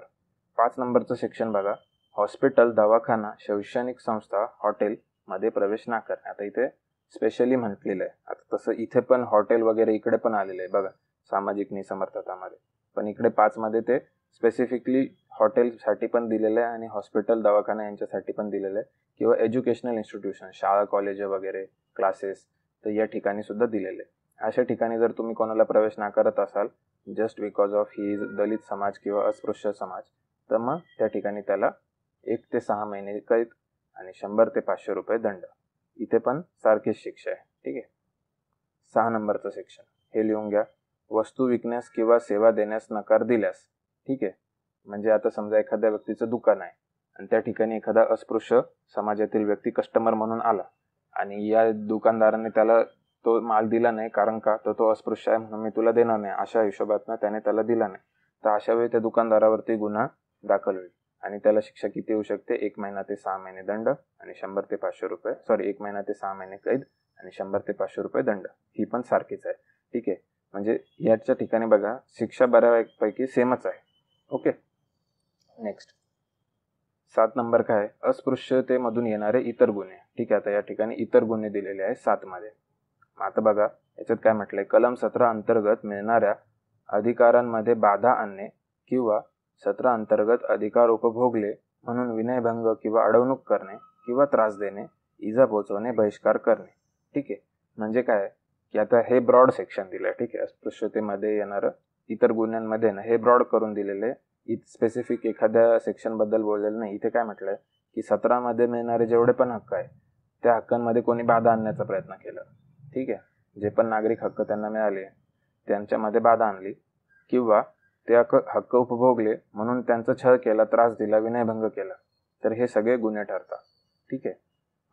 पाच नंबरचं सेक्शन बघा हॉस्पिटल दवाखाना शैक्षणिक संस्था हॉटेल मध्ये प्रवेश नाकर आता इथे स्पेशली म्हटलेलं आहे आता तसं इथे पण हॉटेल वगैरे इकडे पण आलेलं आहे बघा सामाजिक निसमर्थतामध्ये पण इकडे पाचमध्ये ते स्पेसिफिकली हॉटेलसाठी पण दिलेलं आहे आणि हॉस्पिटल दवाखाना यांच्यासाठी पण दिलेलं आहे किंवा एज्युकेशनल इन्स्टिट्यूशन शाळा कॉलेज वगैरे क्लासेस तर या ठिकाणी सुद्धा दिलेले अशा ठिकाणी जर तुम्ही कोणाला प्रवेश नाकारत असाल just because of he is Dalit समाज किंवा अस्पृश्य समाज तर मग त्या ठिकाणी त्याला एक ते सहा महिने कैद आणि शंभर ते पाचशे रुपये दंड इथे पण सारखीच शिक्षा आहे ठीक आहे सहा नंबरचं सेक्शन हे लिहून घ्या वस्तू विकण्यास किंवा सेवा देण्यास नकार दिल्यास ठीक आहे म्हणजे आता समजा एखाद्या व्यक्तीचं दुकान आहे आणि त्या ठिकाणी एखादा अस्पृश्य समाजातील व्यक्ती कस्टमर म्हणून आला आणि या दुकानदाराने त्याला तो माल दिला नाही कारण का तर तो अस्पृश्य आहे म्हणून मी तुला देणार नाही अशा हिशोबातनं त्याने त्याला दिला नाही तर अशा वेळी त्या दुकानदारावरती गुन्हा दाखल होईल आणि त्याला शिक्षा किती होऊ शकते एक महिना ते सहा महिने दंड आणि शंभर ते पाचशे रुपये सॉरी एक महिना ते सहा महिने कैद आणि शंभर ते पाचशे रुपये दंड ही पण सारखीच आहे ठीक आहे म्हणजे याच्या ठिकाणी बघा शिक्षा बऱ्यापैकी सेमच आहे ओके नेक्स्ट सात नंबर काय अस्पृश्यतेमधून येणारे इतर गुन्हे ठीक आहे आता या ठिकाणी इतर गुन्हे दिलेले सात मध्ये आता बघा याच्यात काय म्हटलंय कलम सतरा अंतर्गत मिळणाऱ्या अधिकारांमध्ये बाधा आणणे किंवा सतरा अंतर्गत अधिकार उपभोगले म्हणून विनयभंग किंवा अडवणूक करणे किंवा त्रास देणे इजा पोचवणे बहिष्कार करणे ठीक आहे म्हणजे काय की आता हे ब्रॉड सेक्शन दिलं ठीक आहे अस्पृश्यतेमध्ये येणारं इतर गुन्ह्यांमध्ये ना हे ब्रॉड करून दिलेले इत स्पेसिफिक एखाद्या सेक्शनबद्दल बोललेलं नाही इथे काय म्हटलंय की सतरामध्ये मिळणारे जेवढे पण हक्क आहे त्या हक्कांमध्ये कोणी बाधा आणण्याचा प्रयत्न केला ठीक आहे जे पण नागरिक हक्क त्यांना मिळाले त्यांच्यामध्ये बाधा आणली किंवा ते हक्क उपभोगले म्हणून त्यांचा छळ केला त्रास दिला विनयभंग केला तर हे सगळे गुन्हे ठरतात ठीक आहे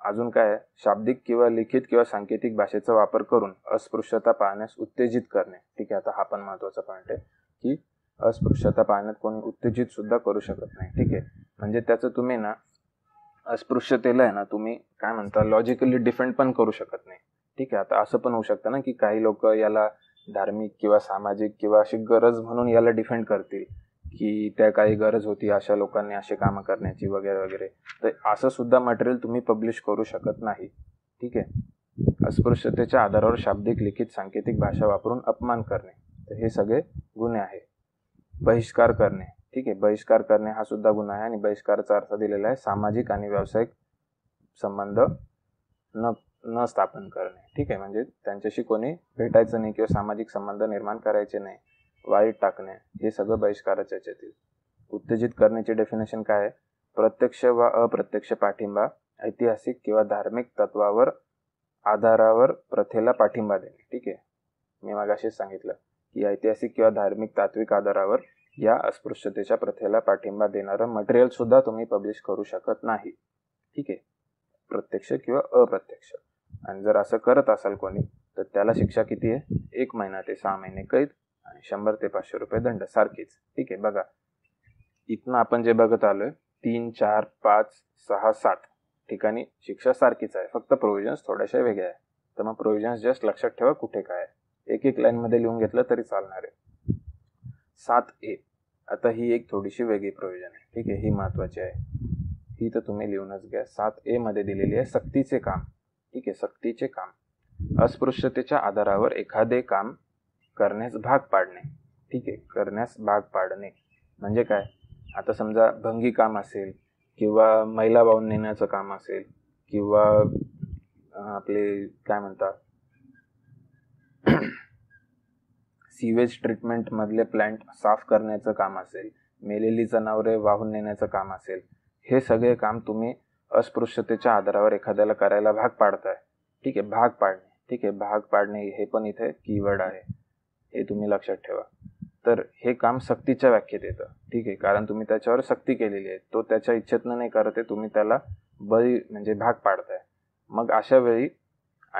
अजून काय शाब्दिक किंवा लिखित किंवा सांकेतिक भाषेचा वापर करून अस्पृश्यता पाहण्यास उत्तेजित करणे ठीक आहे आता हा पण महत्वाचा पॉईंट आहे की अस्पृश्यता पाहण्यात कोणी उत्तेजित सुद्धा करू शकत नाही ठीक आहे म्हणजे त्याचं तुम्ही ना अस्पृश्यतेला आहे ना तुम्ही काय म्हणता लॉजिकली डिफेंड पण करू शकत नाही ठीक आहे आता असं पण होऊ शकतं ना की काही लोक याला धार्मिक किंवा सामाजिक किंवा अशी गरज म्हणून याला डिफेंड करतील की त्या काही गरज होती अशा लोकांनी असे कामं करण्याची वगैरे वगैरे तर असं सुद्धा मटेरियल तुम्ही पब्लिश करू शकत नाही ठीक आहे अस्पृश्यतेच्या आधारावर शाब्दिक लिखित सांकेतिक भाषा वापरून अपमान करणे तर हे सगळे गुन्हे आहे बहिष्कार करणे ठीक आहे बहिष्कार करणे हा सुद्धा गुन्हा आहे आणि बहिष्काराचा अर्थ दिलेला आहे सामाजिक आणि व्यावसायिक संबंध न न स्थापन करणे ठीक आहे म्हणजे त्यांच्याशी कोणी भेटायचं नाही किंवा सामाजिक संबंध निर्माण करायचे नाही वाईट टाकणे हे सगळं बहिष्काराच्या येतील उत्तेजित करण्याचे डेफिनेशन काय आहे प्रत्यक्ष व अप्रत्यक्ष पाठिंबा ऐतिहासिक किंवा धार्मिक तत्वावर आधारावर प्रथेला पाठिंबा देणे ठीक आहे मी असेच सांगितलं की ऐतिहासिक किंवा धार्मिक तात्विक आधारावर या अस्पृश्यतेच्या प्रथेला पाठिंबा देणारं मटेरियल सुद्धा तुम्ही पब्लिश करू शकत नाही ठीक आहे प्रत्यक्ष किंवा अप्रत्यक्ष आणि जर असं करत असाल कोणी तर त्याला शिक्षा किती आहे एक महिना ते सहा महिने कैद आणि शंभर ते पाचशे रुपये दंड सारखीच ठीक आहे बघा इथनं आपण जे बघत आलोय तीन चार पाच सहा सात ठिकाणी शिक्षा सारखीच आहे फक्त प्रोव्हिजन्स थोड्याशा वेगळ्या आहे तर मग प्रोव्हिजन्स जस्ट लक्षात ठेवा कुठे काय एक एक मध्ये लिहून घेतलं तरी चालणार आहे सात ए आता ही एक थोडीशी वेगळी प्रोव्हिजन आहे ठीक आहे ही महत्वाची आहे ही तर तुम्ही लिहूनच घ्या सात ए मध्ये दिलेली आहे सक्तीचे काम ठीक आहे सक्तीचे काम अस्पृश्यतेच्या आधारावर एखादे काम करण्यास भाग पाडणे ठीक आहे करण्यास भाग पाडणे म्हणजे काय आता समजा भंगी काम असेल किंवा महिला वाहून नेण्याचं काम असेल किंवा आपले काय म्हणतात सिवेज ट्रीटमेंटमधले प्लांट साफ करण्याचं काम असेल मेलेली जनावरे वाहून नेण्याचं काम असेल हे सगळे काम तुम्ही अस्पृश्यतेच्या आधारावर एखाद्याला करायला भाग पाडताय ठीक आहे भाग पाडणे ठीक आहे भाग पाडणे हे पण इथे कीवर्ड आहे हे तुम्ही लक्षात ठेवा तर हे काम सक्तीच्या व्याख्येत येतं ठीक आहे कारण तुम्ही त्याच्यावर सक्ती केलेली आहे तो त्याच्या इच्छेतनं नाही करत आहे तुम्ही त्याला बळी म्हणजे भाग पाडताय मग अशा वेळी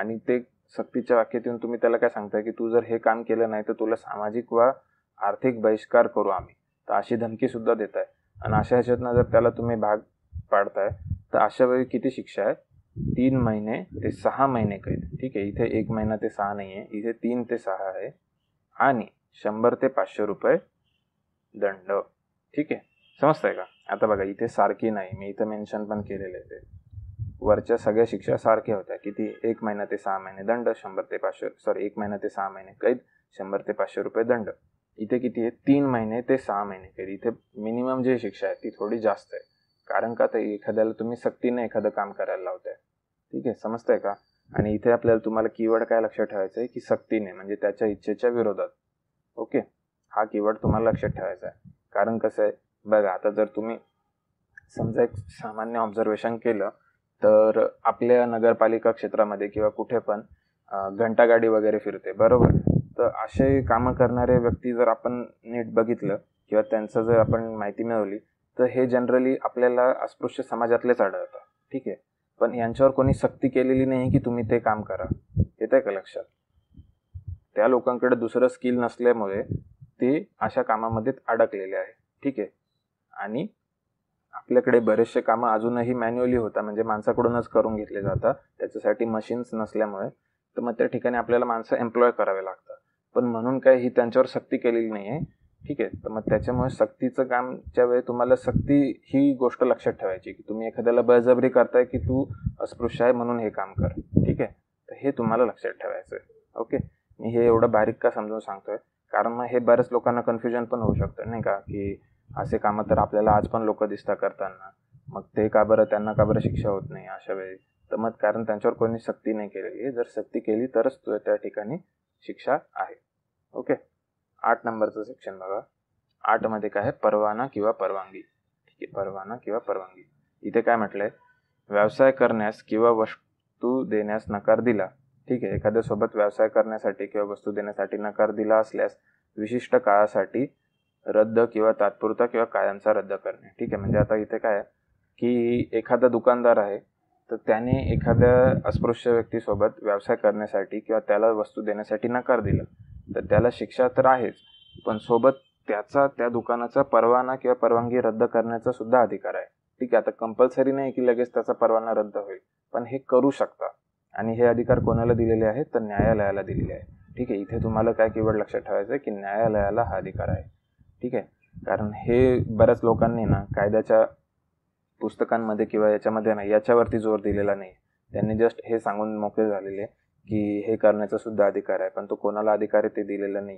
आणि ते सक्तीच्या व्याख्येत येऊन तुम्ही त्याला काय सांगताय की तू जर हे काम केलं नाही तर तुला सामाजिक वा आर्थिक बहिष्कार करू आम्ही तर अशी धमकी सुद्धा देत आहे आणि अशा ह्याच्यातनं जर त्याला तुम्ही भाग पाडताय तर अशा वेळी किती शिक्षा आहे तीन महिने ते सहा महिने कैद ठीक आहे इथे एक महिना ते सहा नाही आहे इथे तीन ते सहा आहे आणि शंभर ते पाचशे रुपये दंड ठीक आहे समजतंय का आता बघा इथे सारखी नाही मी इथं मेन्शन पण केलेले ते वरच्या सगळ्या शिक्षा सारख्या होत्या किती एक महिना ते सहा महिने दंड शंभर ते पाचशे सॉरी एक महिना ते सहा महिने कैद शंभर ते पाचशे रुपये दंड इथे किती आहे तीन महिने ते सहा महिने कैद इथे मिनिमम जी शिक्षा आहे ती थोडी जास्त आहे कारण का ते एखाद्याला तुम्ही सक्तीने एखादं काम करायला लावताय ठीक आहे समजतंय का आणि इथे आपल्याला तुम्हाला कीवर्ड काय लक्षात ठेवायचं आहे की सक्तीने म्हणजे त्याच्या इच्छेच्या विरोधात ओके हा कीवर्ड तुम्हाला लक्षात ठेवायचा आहे कारण कसं आहे बघा आता जर तुम्ही समजा एक सामान्य ऑब्झर्वेशन केलं तर आपल्या नगरपालिका क्षेत्रामध्ये किंवा कुठे पण घंटागाडी वगैरे फिरते बरोबर तर असे कामं करणारे व्यक्ती जर आपण नीट बघितलं किंवा त्यांचं जर आपण माहिती मिळवली तर हे जनरली आपल्याला अस्पृश्य समाजातलेच आढळतं ठीक आहे पण यांच्यावर कोणी सक्ती केलेली नाही की तुम्ही ते काम करा आहे का लक्षात त्या लोकांकडे दुसरं स्किल नसल्यामुळे ते अशा कामामध्ये अडकलेले आहे ठीक आहे आणि आपल्याकडे बरेचसे कामं अजूनही मॅन्युअली होता म्हणजे माणसाकडूनच करून घेतले जातात त्याच्यासाठी मशीन्स नसल्यामुळे तर मग त्या ठिकाणी आपल्याला माणसं एम्प्लॉय करावे लागतात पण म्हणून काय ही त्यांच्यावर सक्ती केलेली नाही आहे ठीक आहे तर मग त्याच्यामुळे सक्तीचं कामच्या वेळी तुम्हाला सक्ती ही गोष्ट लक्षात ठेवायची की तुम्ही एखाद्याला बळजबरी करताय की तू अस्पृश्य आहे म्हणून हे काम कर ठीक आहे तर हे तुम्हाला लक्षात ठेवायचं आहे ओके मी हे एवढं बारीक का समजून सांगतोय कारण मग हे बऱ्याच लोकांना कन्फ्युजन पण होऊ शकतं नाही का की असे कामं तर आपल्याला आज पण लोक दिसता करताना मग ते का बरं त्यांना का बरं शिक्षा होत नाही अशा वेळी तर मग कारण त्यांच्यावर कोणी सक्ती नाही केलेली जर सक्ती केली तरच त्या ठिकाणी शिक्षा आहे ओके आठ नंबरचं सेक्शन बघा आठमध्ये काय आहे परवाना किंवा परवानगी ठीक आहे परवाना किंवा परवानगी इथे काय म्हटलंय व्यवसाय करण्यास किंवा वस्तू देण्यास नकार दिला ठीक आहे एखाद्या सोबत व्यवसाय करण्यासाठी किंवा वस्तू देण्यासाठी नकार दिला असल्यास विशिष्ट काळासाठी रद्द किंवा तात्पुरता किंवा कायमचा रद्द करणे ठीक आहे म्हणजे आता इथे काय की एखादा दुकानदार आहे तर त्याने एखाद्या अस्पृश्य व्यक्तीसोबत व्यवसाय करण्यासाठी किंवा त्याला वस्तू देण्यासाठी नकार दिला तर त्याला शिक्षा तर आहेच पण सोबत त्याचा त्या दुकानाचा परवाना किंवा परवानगी रद्द करण्याचा सुद्धा अधिकार आहे ठीक आहे आता कंपल्सरी नाही की लगेच त्याचा परवाना रद्द होईल पण हे करू शकता आणि हे अधिकार कोणाला दिलेले आहेत तर न्यायालयाला दिलेले आहे ठीक आहे इथे तुम्हाला काय केवळ लक्षात ठेवायचं आहे की न्यायालयाला हा अधिकार आहे ठीक आहे कारण हे बऱ्याच लोकांनी ना कायद्याच्या पुस्तकांमध्ये किंवा याच्यामध्ये ना याच्यावरती जोर दिलेला नाही त्यांनी जस्ट हे सांगून मोकळे झालेले की हे करण्याचा सुद्धा अधिकार आहे पण तो कोणाला अधिकार आहे ते दिलेला नाही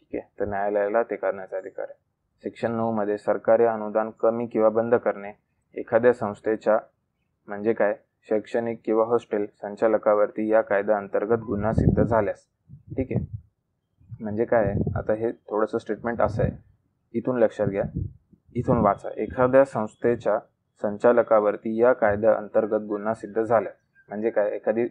ठीक आहे तर न्यायालयाला ते करण्याचा अधिकार आहे सेक्शन नऊ मध्ये सरकारी अनुदान कमी किंवा बंद करणे एखाद्या संस्थेच्या म्हणजे काय शैक्षणिक किंवा हॉस्टेल संचालकावरती या कायदा अंतर्गत गुन्हा सिद्ध झाल्यास ठीक आहे म्हणजे काय आता हे थोडंसं स्टेटमेंट असं आहे इथून लक्षात घ्या इथून वाचा एखाद्या संस्थेच्या संचालकावरती या कायद्या अंतर्गत गुन्हा सिद्ध झाल्यास म्हणजे काय एखादी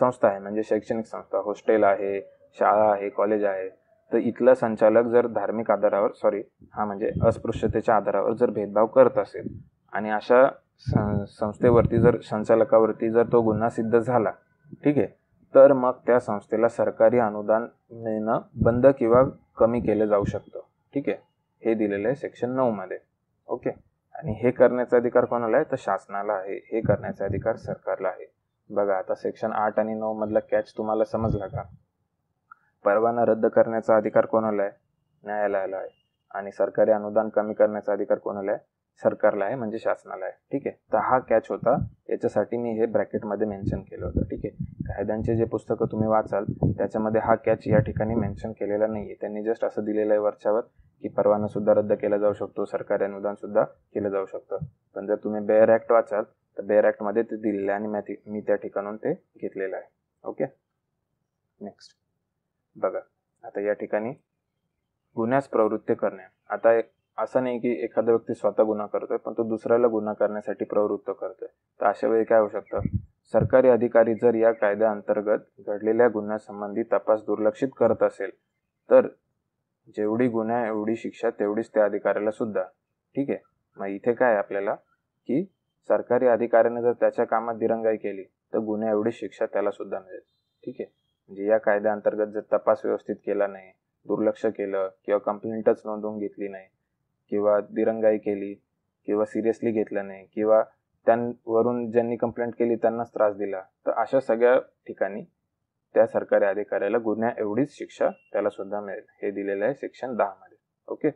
संस्था आहे म्हणजे शैक्षणिक संस्था हॉस्टेल आहे शाळा आहे कॉलेज आहे तर इथला संचालक जर धार्मिक आधारावर सॉरी हा म्हणजे अस्पृश्यतेच्या आधारावर जर भेदभाव करत असेल आणि अशा संस्थेवरती जर संचालकावरती जर तो गुन्हा सिद्ध झाला ठीक आहे तर मग त्या संस्थेला सरकारी अनुदान मिळणं बंद किंवा कमी केलं जाऊ शकतं ठीक आहे हे दिलेलं आहे सेक्शन नऊमध्ये ओके आणि हे करण्याचा अधिकार कोणाला आहे तर शासनाला आहे हे करण्याचा अधिकार सरकारला आहे बघा आता सेक्शन आठ आणि नऊ मधला कॅच तुम्हाला समजला का परवाना रद्द करण्याचा अधिकार कोणाला आहे न्यायालयाला आहे आणि सरकारी अनुदान कमी करण्याचा अधिकार कोणाला आहे सरकारला आहे म्हणजे शासनाला आहे ठीक आहे तर हा कॅच होता याच्यासाठी मी हे ब्रॅकेटमध्ये मेन्शन केलं होतं ठीक आहे कायद्यांचे जे पुस्तकं तुम्ही वाचाल त्याच्यामध्ये हा कॅच या ठिकाणी मेन्शन केलेला नाही आहे त्यांनी जस्ट असं दिलेलं आहे वरच्यावर की परवाना सुद्धा रद्द केला जाऊ शकतो सरकारी अनुदान सुद्धा केलं जाऊ शकतं पण जर तुम्ही बेअर ऍक्ट वाचाल बेअर मध्ये ते दिलेलं आणि मी त्या ठिकाणून ते घेतलेलं आहे ओके नेक्स्ट बघा आता या ठिकाणी गुन्ह्यास प्रवृत्त करणे आता असं नाही की एखादा व्यक्ती स्वतः गुन्हा करतोय पण तो दुसऱ्याला गुन्हा करण्यासाठी प्रवृत्त करतोय तर अशा वेळी काय होऊ शकतं सरकारी अधिकारी जर या कायद्याअंतर्गत घडलेल्या गुन्ह्यासंबंधी तपास दुर्लक्षित करत असेल तर जेवढी गुन्हा एवढी शिक्षा तेवढीच त्या अधिकाऱ्याला सुद्धा ठीक आहे मग इथे काय आपल्याला की सरकारी अधिकाऱ्याने जर त्याच्या कामात दिरंगाई केली तर गुन्ह्या एवढी शिक्षा त्याला सुद्धा मिळेल ठीक आहे म्हणजे या कायद्याअंतर्गत जर तपास व्यवस्थित केला नाही दुर्लक्ष केलं किंवा कंप्लेंटच नोंदवून घेतली नाही किंवा दिरंगाई केली किंवा सिरियसली घेतलं नाही किंवा त्यांवरून ज्यांनी कंप्लेंट केली त्यांनाच त्रास दिला तर अशा सगळ्या ठिकाणी त्या सरकारी अधिकाऱ्याला गुन्ह्या एवढीच शिक्षा त्याला सुद्धा मिळेल हे दिलेलं आहे सेक्शन दहा मध्ये ओके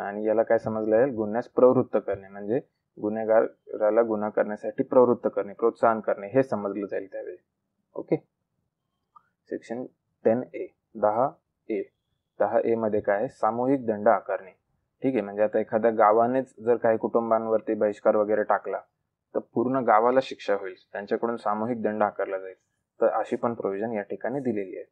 आणि याला काय समजलं जाईल गुन्ह्यास प्रवृत्त करणे म्हणजे गुन्हेगाराला गुन्हा करण्यासाठी प्रवृत्त करणे प्रोत्साहन करणे हे समजलं जाईल त्यावेळी ओके सेक्शन टेन ए दहा ए दहा ए मध्ये काय सामूहिक दंड आकारणे ठीक आहे म्हणजे आता एखाद्या गावानेच जर काही कुटुंबांवरती बहिष्कार वगैरे टाकला तर पूर्ण गावाला शिक्षा होईल त्यांच्याकडून सामूहिक दंड आकारला जाईल तर अशी पण प्रोव्हिजन या ठिकाणी दिलेली आहे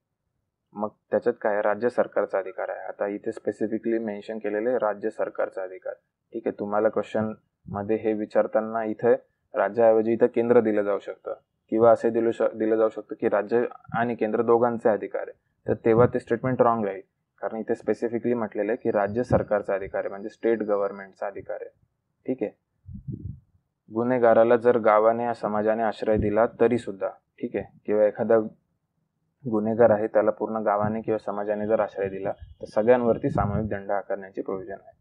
मग त्याच्यात काय राज्य सरकारचा अधिकार आहे आता इथे स्पेसिफिकली मेन्शन केलेले राज्य सरकारचा अधिकार ठीक आहे तुम्हाला क्वेश्चन मध्ये हे विचारताना इथे राज्याऐवजी इथं केंद्र दिलं जाऊ शकतं किंवा असे दिलं दिलं जाऊ शकतं की राज्य आणि केंद्र दोघांचे अधिकार आहे तर तेव्हा ते स्टेटमेंट रॉंग राहील कारण इथे स्पेसिफिकली म्हटलेलं आहे की राज्य सरकारचा अधिकार आहे म्हणजे स्टेट गव्हर्नमेंटचा अधिकार आहे ठीक आहे गुन्हेगाराला जर गावाने या समाजाने आश्रय दिला तरी सुद्धा ठीक आहे किंवा एखादा गुन्हेगार आहे त्याला पूर्ण गावाने किंवा समाजाने जर आश्रय दिला तर सगळ्यांवरती सामूहिक दंड आकारण्याची प्रोविजन आहे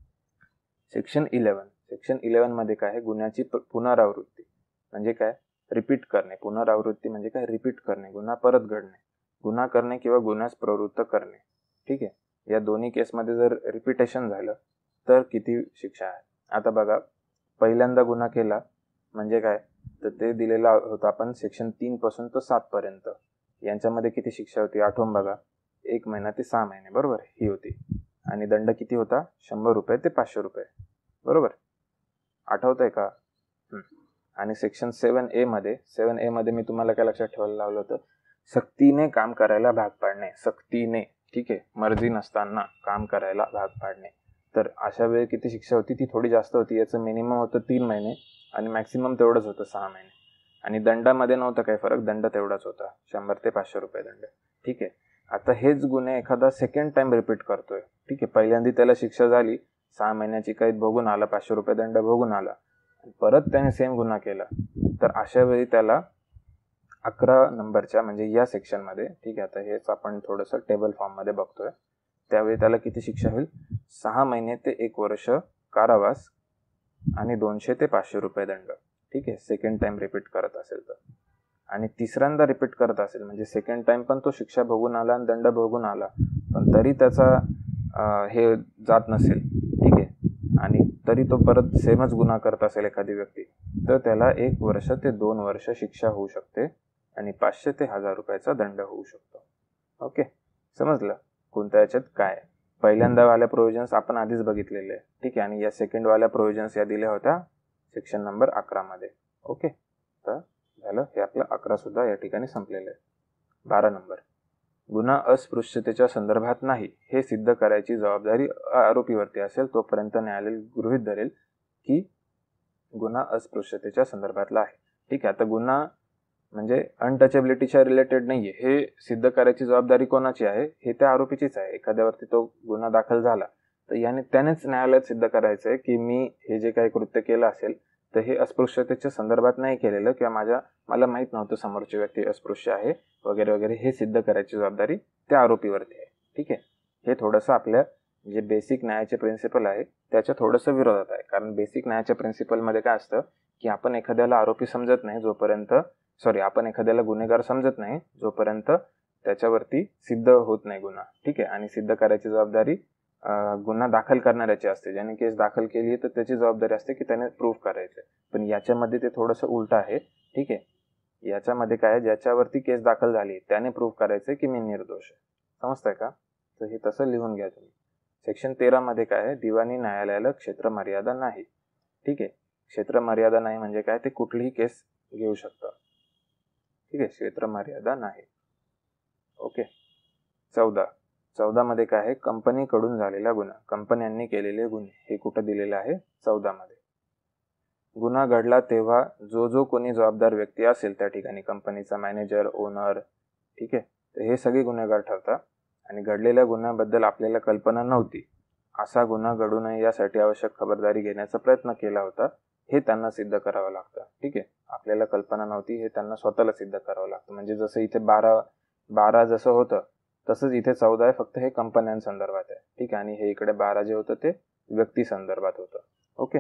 सेक्शन इलेव्हन सेक्शन इलेव्हन मध्ये काय आहे गुन्ह्याची पुनरावृत्ती म्हणजे काय रिपीट करणे पुनरावृत्ती म्हणजे काय रिपीट करणे गुन्हा परत घडणे गुन्हा करणे किंवा गुन्ह्यास प्रवृत्त करणे ठीक आहे या दोन्ही केसमध्ये जर रिपीटेशन झालं तर किती शिक्षा आहे आता बघा पहिल्यांदा गुन्हा केला म्हणजे काय तर ते दिलेला होता आपण सेक्शन तीन पासून तो सात पर्यंत यांच्यामध्ये किती शिक्षा होती आठवण बघा एक महिना ते सहा महिने बरोबर ही होती आणि दंड किती होता शंभर रुपये ते पाचशे रुपये बरोबर आठवत आहे का आणि सेक्शन सेवन ए मध्ये सेवन ए मध्ये मी तुम्हाला काय लक्षात ठेवायला लावलं होतं सक्तीने काम करायला भाग पाडणे सक्तीने ठीक आहे मर्जी नसताना काम करायला भाग पाडणे तर अशा वेळी किती शिक्षा होती ती थोडी जास्त होती याचं मिनिमम होतं तीन महिने आणि मॅक्सिमम तेवढंच होतं सहा महिने आणि दंडामध्ये नव्हतं काही फरक दंड तेवढाच होता शंभर ते पाचशे रुपये दंड ठीक आहे आता हेच गुन्हे एखादा सेकंड टाइम रिपीट करतोय ठीक आहे पहिल्यांदा त्याला शिक्षा झाली सहा महिन्याची कैद भोगून आला पाचशे रुपये दंड भोगून आला परत त्याने सेम गुन्हा केला तर अशा वेळी त्याला अकरा नंबरच्या म्हणजे या सेक्शनमध्ये ठीक आहे आता हेच आपण थोडंसं टेबल फॉर्ममध्ये बघतोय त्यावेळी त्याला किती शिक्षा होईल सहा महिने ते एक वर्ष कारावास आणि दोनशे ते पाचशे रुपये दंड ठीक आहे सेकंड टाइम रिपीट करत असेल तर आणि तिसऱ्यांदा रिपीट करत असेल म्हणजे सेकंड टाइम पण तो शिक्षा भोगून आला आणि दंड भोगून आला पण तरी त्याचा हे जात नसेल तरी तो परत सेमच गुन्हा करत असेल एखादी व्यक्ती तर त्याला एक वर्ष ते दोन वर्ष शिक्षा होऊ शकते आणि पाचशे ते हजार रुपयाचा दंड होऊ शकतो ओके समजलं कोणत्या याच्यात काय पहिल्यांदा वाल्या प्रोव्हिजन्स आपण आधीच बघितलेले आहे ठीक आहे आणि या सेकंड वाल्या प्रोव्हिजन्स या दिल्या होत्या सेक्शन नंबर अकरामध्ये ओके तर झालं हे आपलं अकरा सुद्धा या ठिकाणी संपलेलं आहे बारा नंबर गुन्हा अस्पृश्यतेच्या संदर्भात नाही हे सिद्ध करायची जबाबदारी आरोपीवरती असेल तोपर्यंत न्यायालय गृहित धरेल की गुन्हा अस्पृश्यतेच्या संदर्भातला आहे ठीक आहे आता गुन्हा म्हणजे अनटचेबिलिटीच्या रिलेटेड नाहीये हे सिद्ध करायची जबाबदारी कोणाची आहे हे त्या आरोपीचीच आहे एखाद्यावरती तो गुन्हा दाखल झाला तर याने त्यानेच न्यायालयात सिद्ध करायचं आहे की मी हे जे काही कृत्य केलं असेल तर हे अस्पृश्यतेच्या संदर्भात नाही केलेलं किंवा माझ्या मला माहीत नव्हतं समोरची व्यक्ती अस्पृश्य आहे वगैरे वगैरे हे सिद्ध करायची जबाबदारी त्या आरोपीवरती आहे ठीक आहे हे थोडंसं आपल्या जे बेसिक न्यायाचे प्रिन्सिपल आहे त्याच्या थोडंसं विरोधात आहे कारण बेसिक न्यायाच्या प्रिन्सिपलमध्ये काय असतं की आपण एखाद्याला आरोपी समजत नाही जोपर्यंत सॉरी आपण एखाद्याला गुन्हेगार समजत नाही जोपर्यंत त्याच्यावरती सिद्ध होत नाही गुन्हा ठीक आहे आणि सिद्ध करायची जबाबदारी गुन्हा दाखल करणाऱ्याची असते ज्याने केस दाखल केली तर त्याची जबाबदारी असते की त्याने प्रूफ करायचं पण याच्यामध्ये ते थोडस उलट आहे ठीक आहे याच्यामध्ये काय ज्याच्यावरती केस दाखल झाली त्याने प्रूफ करायचं की मी निर्दोष आहे आहे का तर हे तसं लिहून घ्या तुम्ही सेक्शन मध्ये काय आहे दिवाणी न्यायालयाला क्षेत्र मर्यादा नाही ठीक आहे क्षेत्र मर्यादा नाही म्हणजे काय ते कुठलीही केस घेऊ शकतात ठीक आहे क्षेत्र मर्यादा नाही ओके चौदा चौदामध्ये काय आहे कंपनीकडून झालेला गुन्हा कंपन्यांनी केलेले गुन्हे हे कुठं दिलेलं आहे चौदामध्ये गुन्हा घडला तेव्हा जो जो कोणी जबाबदार व्यक्ती असेल त्या ठिकाणी कंपनीचा मॅनेजर ओनर ठीक आहे तर हे सगळे गुन्हेगार ठरतात आणि घडलेल्या गुन्ह्याबद्दल आपल्याला कल्पना नव्हती असा गुन्हा घडू नये यासाठी आवश्यक खबरदारी घेण्याचा प्रयत्न केला होता हे त्यांना सिद्ध करावं लागतं ठीक आहे आपल्याला कल्पना नव्हती हे त्यांना स्वतःला सिद्ध करावं लागतं म्हणजे जसं इथे बारा बारा जसं होतं तसंच इथे चौदा आहे फक्त हे कंपन्यांसंदर्भात आहे ठीक आहे आणि हे इकडे बारा जे होतं ते व्यक्ती संदर्भात होतं ओके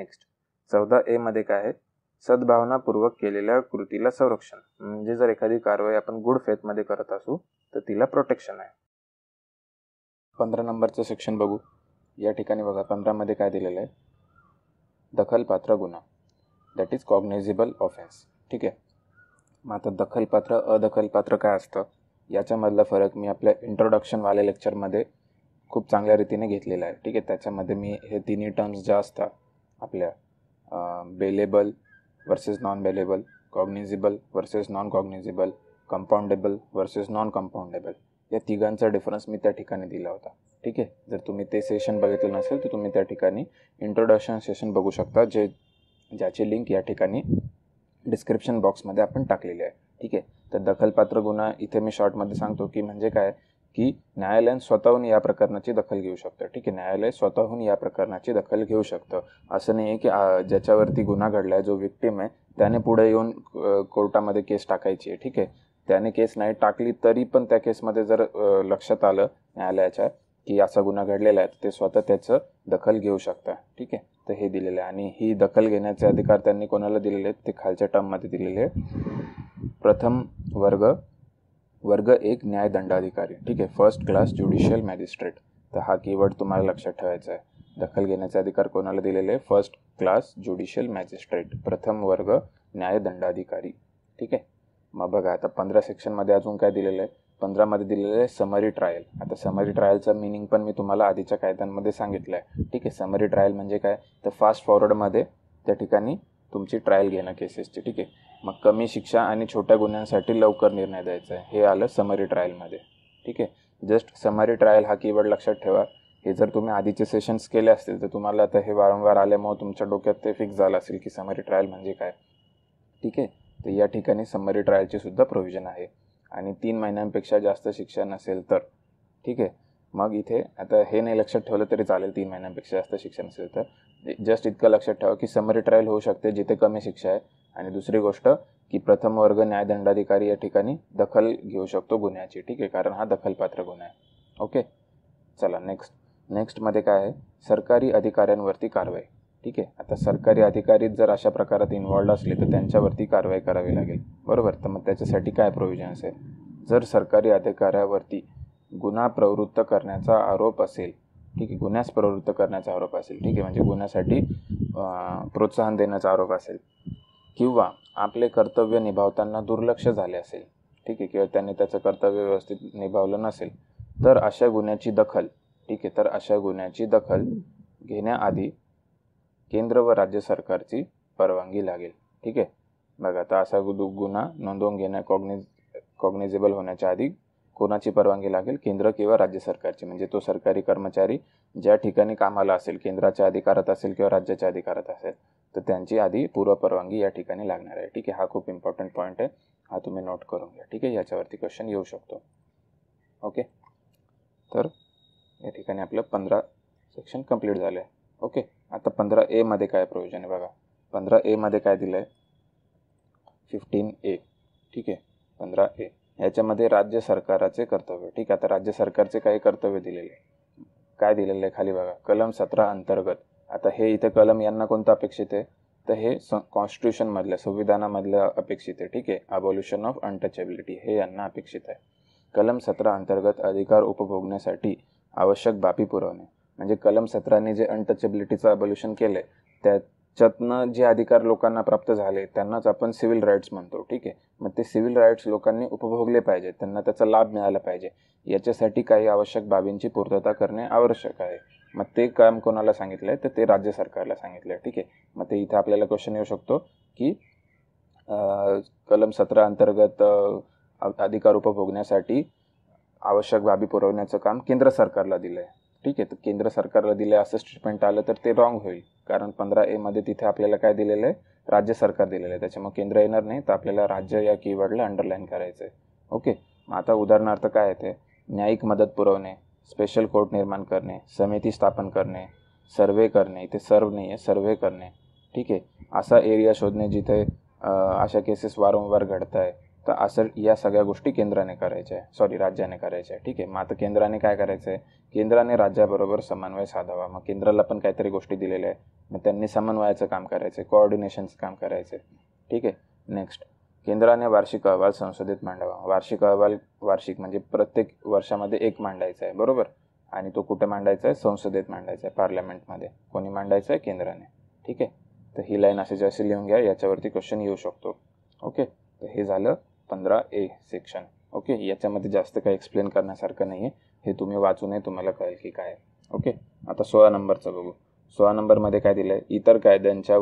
नेक्स्ट चौदा ए मध्ये काय आहे सद्भावनापूर्वक केलेल्या कृतीला संरक्षण म्हणजे जर एखादी कारवाई आपण गुड फेथमध्ये करत असू तर तिला प्रोटेक्शन आहे पंधरा नंबरचं सेक्शन बघू या ठिकाणी बघा पंधरामध्ये काय दिलेलं आहे दखलपात्र गुन्हा दॅट इज कॉग्नेझिबल ऑफेन्स ठीक आहे मग आता दखलपात्र अदखलपात्र काय असतं याच्यामधला फरक मी आपल्या इंट्रोडक्शनवाल्या लेक्चरमध्ये खूप चांगल्या रीतीने घेतलेला आहे ठीक आहे त्याच्यामध्ये मी हे तिन्ही टर्म्स ज्या असतात आपल्या bailable versus non bailable cognizable versus non cognizable compoundable versus non compoundable या तिघांचा डिफरन्स मी त्या ठिकाणी दिला होता ठीक आहे जर तुम्ही ते सेशन बघितलं नसेल तर तुम्ही त्या ठिकाणी इंट्रोडक्शन सेशन बघू शकता जे ज्याचे लिंक या ठिकाणी डिस्क्रिप्शन बॉक्समध्ये आपण टाकलेले आहे ठीक आहे तर दखलपात्र गुन्हा इथे मी शॉर्टमध्ये सांगतो की म्हणजे काय की न्यायालयान स्वतःहून या प्रकरणाची दखल घेऊ शकतं ठीक आहे न्यायालय स्वतःहून या प्रकरणाची दखल घेऊ शकतं असं नाही आहे की ज्याच्यावरती गुन्हा घडला जो विक्टीम आहे त्याने पुढे येऊन कोर्टामध्ये केस टाकायची आहे ठीक आहे त्याने केस नाही टाकली तरी पण त्या केसमध्ये जर लक्षात आलं न्यायालयाच्या की असा गुन्हा घडलेला आहे तर ते स्वतः त्याचं दखल घेऊ शकता ठीक आहे तर हे दिलेलं आहे आणि ही दखल घेण्याचे अधिकार त्यांनी कोणाला दिलेले आहेत ते खालच्या टर्ममध्ये दिलेले आहेत प्रथम वर्ग वर्ग एक न्यायदंडाधिकारी ठीक आहे फर्स्ट क्लास ज्युडिशियल मॅजिस्ट्रेट तर हा कीवर्ड तुम्हाला लक्षात ठेवायचा आहे दखल घेण्याचे अधिकार कोणाला दिलेले आहे फर्स्ट क्लास ज्युडिशियल मॅजिस्ट्रेट प्रथम वर्ग न्यायदंडाधिकारी ठीक आहे मग बघा आता पंधरा सेक्शनमध्ये अजून काय दिलेलं आहे पंधरामध्ये दिलेलं आहे समरी ट्रायल आता समरी ट्रायलचं मिनिंग पण मी तुम्हाला आधीच्या कायद्यांमध्ये सांगितलं आहे ठीक आहे समरी ट्रायल म्हणजे काय तर फास्ट फॉरवर्डमध्ये त्या ठिकाणी तुमची ट्रायल घेणं केसेसची ठीक आहे मग कमी शिक्षा आणि छोट्या गुन्ह्यांसाठी लवकर निर्णय द्यायचा आहे हे आलं समरी ट्रायलमध्ये ठीक आहे जस्ट समरी ट्रायल हा कीवर्ड लक्षात ठेवा हे जर तुम्ही आधीचे सेशन्स केले असतील तर तुम्हाला आता हे वारंवार आल्यामुळे तुमच्या डोक्यात ते फिक्स झालं असेल की समरी ट्रायल म्हणजे काय ठीक आहे तर या ठिकाणी समरी ट्रायलची सुद्धा प्रोव्हिजन आहे आणि तीन महिन्यांपेक्षा जास्त शिक्षण असेल तर ठीक आहे मग इथे आता हे नाही लक्षात ठेवलं तरी चालेल तीन महिन्यांपेक्षा जास्त शिक्षण असेल तर जस्ट इतकं लक्षात ठेवा की समरी ट्रायल होऊ शकते जिथे कमी शिक्षा आहे आणि दुसरी गोष्ट की प्रथम वर्ग न्यायदंडाधिकारी या ठिकाणी दखल घेऊ शकतो गुन्ह्याची ठीक आहे कारण हा दखलपात्र गुन्हा आहे ओके चला नेक्स्ट नेक्स्टमध्ये काय आहे सरकारी अधिकाऱ्यांवरती कारवाई ठीक आहे आता सरकारी अधिकारीच जर अशा प्रकारात इन्व्हॉल्ड असले तर त्यांच्यावरती कारवाई करावी लागेल बरोबर तर मग त्याच्यासाठी काय प्रोव्हिजन असेल जर सरकारी अधिकाऱ्यावरती गुन्हा प्रवृत्त करण्याचा आरोप असेल ठीक आहे गुन्ह्यास प्रवृत्त करण्याचा आरोप असेल ठीक आहे म्हणजे गुन्ह्यासाठी प्रोत्साहन देण्याचा आरोप असेल किंवा आपले कर्तव्य निभावताना दुर्लक्ष झाले असेल ठीक आहे किंवा त्यांनी त्याचं कर्तव्य व्यवस्थित निभावलं नसेल तर अशा गुन्ह्याची दखल ठीक आहे तर अशा गुन्ह्याची दखल घेण्याआधी केंद्र व राज्य सरकार की परवानगी लगे ठीक है बता आता गु नोंद नोंदवून घेण्या कॉग्निज कॉग्निजेबल के आधी को परवानगी लगे केन्द्र कि राज्य की मजे तो सरकारी कर्मचारी ज्यादा कामाला असेल केंद्राच्या अधिकारात असेल अधिकार तो आधी पूर्व परवानगी यठिका लगन है ठीक है हा खूब इम्पॉर्टंट पॉइंट है हा तुम्हें नोट करूँ घ्या ठीक है याच्यावरती क्वेश्चन यू शको ओके तर या अपल पंद्रह सेक्शन कंप्लीट जाए ओके ओके आता पंधरा एमध्ये काय प्रयोजन आहे बघा पंधरा एमध्ये काय दिलं आहे फिफ्टीन ए ठीक आहे पंधरा ए ह्याच्यामध्ये राज्य सरकाराचे कर्तव्य ठीक आहे आता राज्य सरकारचे काही कर्तव्य दिलेले काय दिलेलं आहे खाली बघा कलम सतरा अंतर्गत आता हे इथं कलम यांना कोणतं अपेक्षित आहे तर हे स कॉन्स्टिट्यूशनमधल्या संविधानामधलं अपेक्षित आहे ठीक आहे अबोल्युशन ऑफ अनटचेबिलिटी हे यांना अपेक्षित आहे कलम सतरा अंतर्गत अधिकार उपभोगण्यासाठी आवश्यक बाबी पुरवणे म्हणजे कलम सतराने जे अनटचेबिलिटीचं अबोल्युशन केलं त्याच्यातनं जे अधिकार लोकांना प्राप्त झाले त्यांनाच आपण सिव्हिल राईट्स म्हणतो ठीक आहे मग ते सिव्हिल राईट्स लोकांनी उपभोगले पाहिजे त्यांना त्याचा लाभ मिळाला पाहिजे याच्यासाठी काही आवश्यक बाबींची पूर्तता करणे आवश्यक आहे मग ते काम कोणाला सांगितलं आहे तर ते राज्य सरकारला सांगितलं आहे ठीक आहे मग ते इथे आपल्याला क्वेश्चन येऊ शकतो की कलम सतरा अंतर्गत अधिकार उपभोगण्यासाठी आवश्यक बाबी पुरवण्याचं काम केंद्र सरकारला दिलं आहे ठीक आहे तर केंद्र सरकारला दिले असं स्टेटमेंट आलं तर ते रॉंग होईल कारण पंधरा एमध्ये तिथे आपल्याला काय दिलेलं आहे राज्य सरकार दिलेलं आहे त्याच्यामुळे केंद्र येणार नाही तर आपल्याला राज्य या कीवर्डला अंडरलाईन करायचं आहे ओके आता उदाहरणार्थ काय आहे ते न्यायिक मदत पुरवणे स्पेशल कोर्ट निर्माण करणे समिती स्थापन करणे सर्वे करणे इथे सर्व नाही आहे सर्वे करणे ठीक आहे असा एरिया शोधणे जिथे अशा केसेस वारंवार घडत आहे तर असं या सगळ्या गोष्टी केंद्राने करायच्या आहे सॉरी राज्याने करायच्या आहे ठीक आहे मग आता केंद्राने काय करायचं आहे केंद्राने राज्याबरोबर समन्वय साधावा मग केंद्राला पण काहीतरी गोष्टी दिलेल्या आहेत मग त्यांनी समन्वयाचं काम करायचं आहे काम करायचं ठीक आहे नेक्स्ट केंद्राने वार्षिक अहवाल संसदेत मांडावा वार्षिक अहवाल वार्षिक म्हणजे प्रत्येक वर्षामध्ये एक मांडायचा आहे बरोबर आणि तो कुठे मांडायचा आहे संसदेत मांडायचा आहे पार्लमेंटमध्ये कोणी मांडायचा आहे केंद्राने ठीक आहे तर ही लाईन असे असे लिहून घ्या याच्यावरती क्वेश्चन येऊ शकतो ओके तर हे झालं पंधरा ए सेक्शन ओके याच्यामध्ये जास्त काही एक्सप्लेन करण्यासारखं नाही आहे हे तुम्ही वाचूनही तुम्हाला कळेल की काय ओके आता सोळा नंबरचं बघू सोळा नंबरमध्ये काय दिलं आहे इतर कायद्यांच्या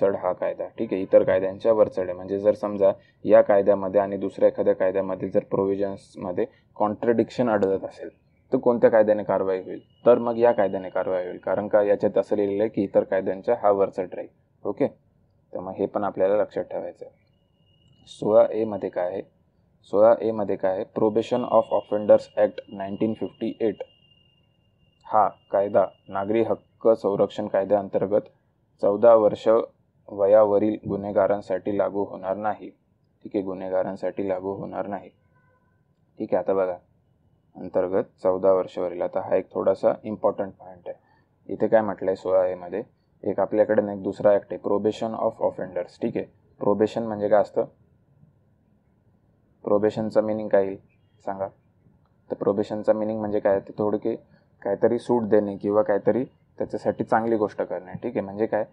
चढ हा कायदा ठीक आहे इतर कायद्यांच्या वरचढ आहे म्हणजे जर समजा या कायद्यामध्ये आणि दुसऱ्या एखाद्या कायद्यामध्ये जर प्रोव्हिजन्समध्ये कॉन्ट्रडिक्शन आढळत असेल तर कोणत्या कायद्याने कारवाई होईल तर मग या कायद्याने कारवाई होईल कारण का याच्यात असं लिहिलेलं आहे की इतर कायद्यांच्या हा वरचढ राहील ओके तर मग हे पण आपल्याला लक्षात ठेवायचं आहे सोळा एमध्ये काय आहे सोळा एमध्ये काय आहे probation of offenders act nineteen fifty eight हा कायदा नागरी हक्क संरक्षण कायद्याअंतर्गत चौदा वर्ष वयावरील गुन्हेगारांसाठी लागू होणार नाही ठीक आहे गुन्हेगारांसाठी लागू होणार नाही ठीक आहे आता बघा अंतर्गत चौदा वर्षावरील आता हा एक थोडासा इम्पॉर्टंट पॉईंट आहे इथे काय म्हटलं आहे सोळा एमध्ये एक आपल्याकडे एक दुसरा ॲक्ट आहे प्रोबेशन ऑफ ऑफेंडर्स ठीक आहे प्रोबेशन म्हणजे काय असतं प्रोबेशनचा मिनिंग काय येईल सांगा तर प्रोबेशनचा मिनिंग म्हणजे काय ते थोडं काहीतरी सूट देणे किंवा काहीतरी त्याच्यासाठी चांगली गोष्ट करणे ठीक आहे म्हणजे काय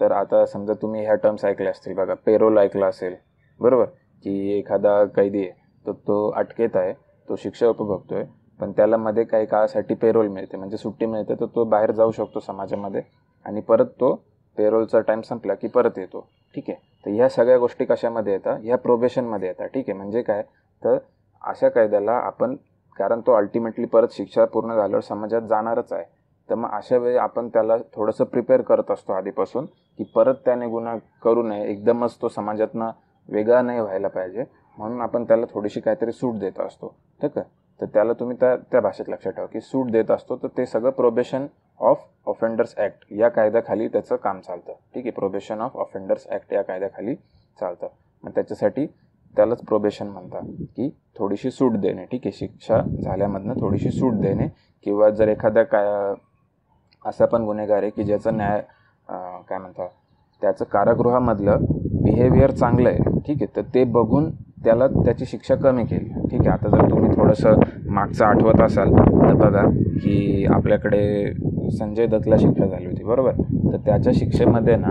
तर आता समजा तुम्ही ह्या टर्म्स ऐकल्या असतील बघा पेरोल ऐकलं असेल बरोबर की एखादा कैदी आहे तर तो, अटकेत आहे तो शिक्षा उपभोगतो आहे पण त्याला मध्ये काही काळासाठी पेरोल मिळते म्हणजे सुट्टी मिळते तर तो, तो बाहेर जाऊ शकतो समाजामध्ये आणि परत तो पेरोलचा टाईम संपला की परत येतो ठीक आहे तर ह्या सगळ्या गोष्टी कशामध्ये येतात ह्या प्रोबेशनमध्ये येतात ठीक आहे म्हणजे काय तर अशा कायद्याला आपण कारण तो अल्टिमेटली परत शिक्षा पूर्ण झाल्यावर समाजात जाणारच आहे तर मग अशा वेळी आपण त्याला थोडंसं प्रिपेअर करत असतो आधीपासून की परत त्याने गुन्हा करू नये एकदमच तो समाजातनं वेगळा नाही व्हायला पाहिजे म्हणून आपण त्याला थोडीशी काहीतरी सूट देत असतो ठीक आहे तर त्याला तुम्ही त्या त्या भाषेत लक्षात ठेवा की सूट देत असतो तर ते सगळं प्रोबेशन ऑफ ऑफेंडर्स ॲक्ट या कायद्याखाली त्याचं काम चालतं ठीक आहे प्रोबेशन ऑफ ऑफेंडर्स ॲक्ट या कायद्याखाली चालतं मग त्याच्यासाठी त्यालाच प्रोबेशन म्हणतात की थोडीशी सूट देणे ठीक आहे शिक्षा झाल्यामधनं थोडीशी सूट देणे किंवा जर एखादा काय असा पण गुन्हेगार आहे की ज्याचं न्याय काय म्हणतात त्याचं कारागृहामधलं बिहेवियर चांगलं आहे ठीक आहे तर ते बघून त्याला त्याची शिक्षा कमी केली ठीक आहे आता जर तुम्ही थोडंसं मागचं आठवत असाल तर बघा की आपल्याकडे संजय दत्तला शिक्षा झाली होती बरोबर तर त्याच्या शिक्षेमध्ये ना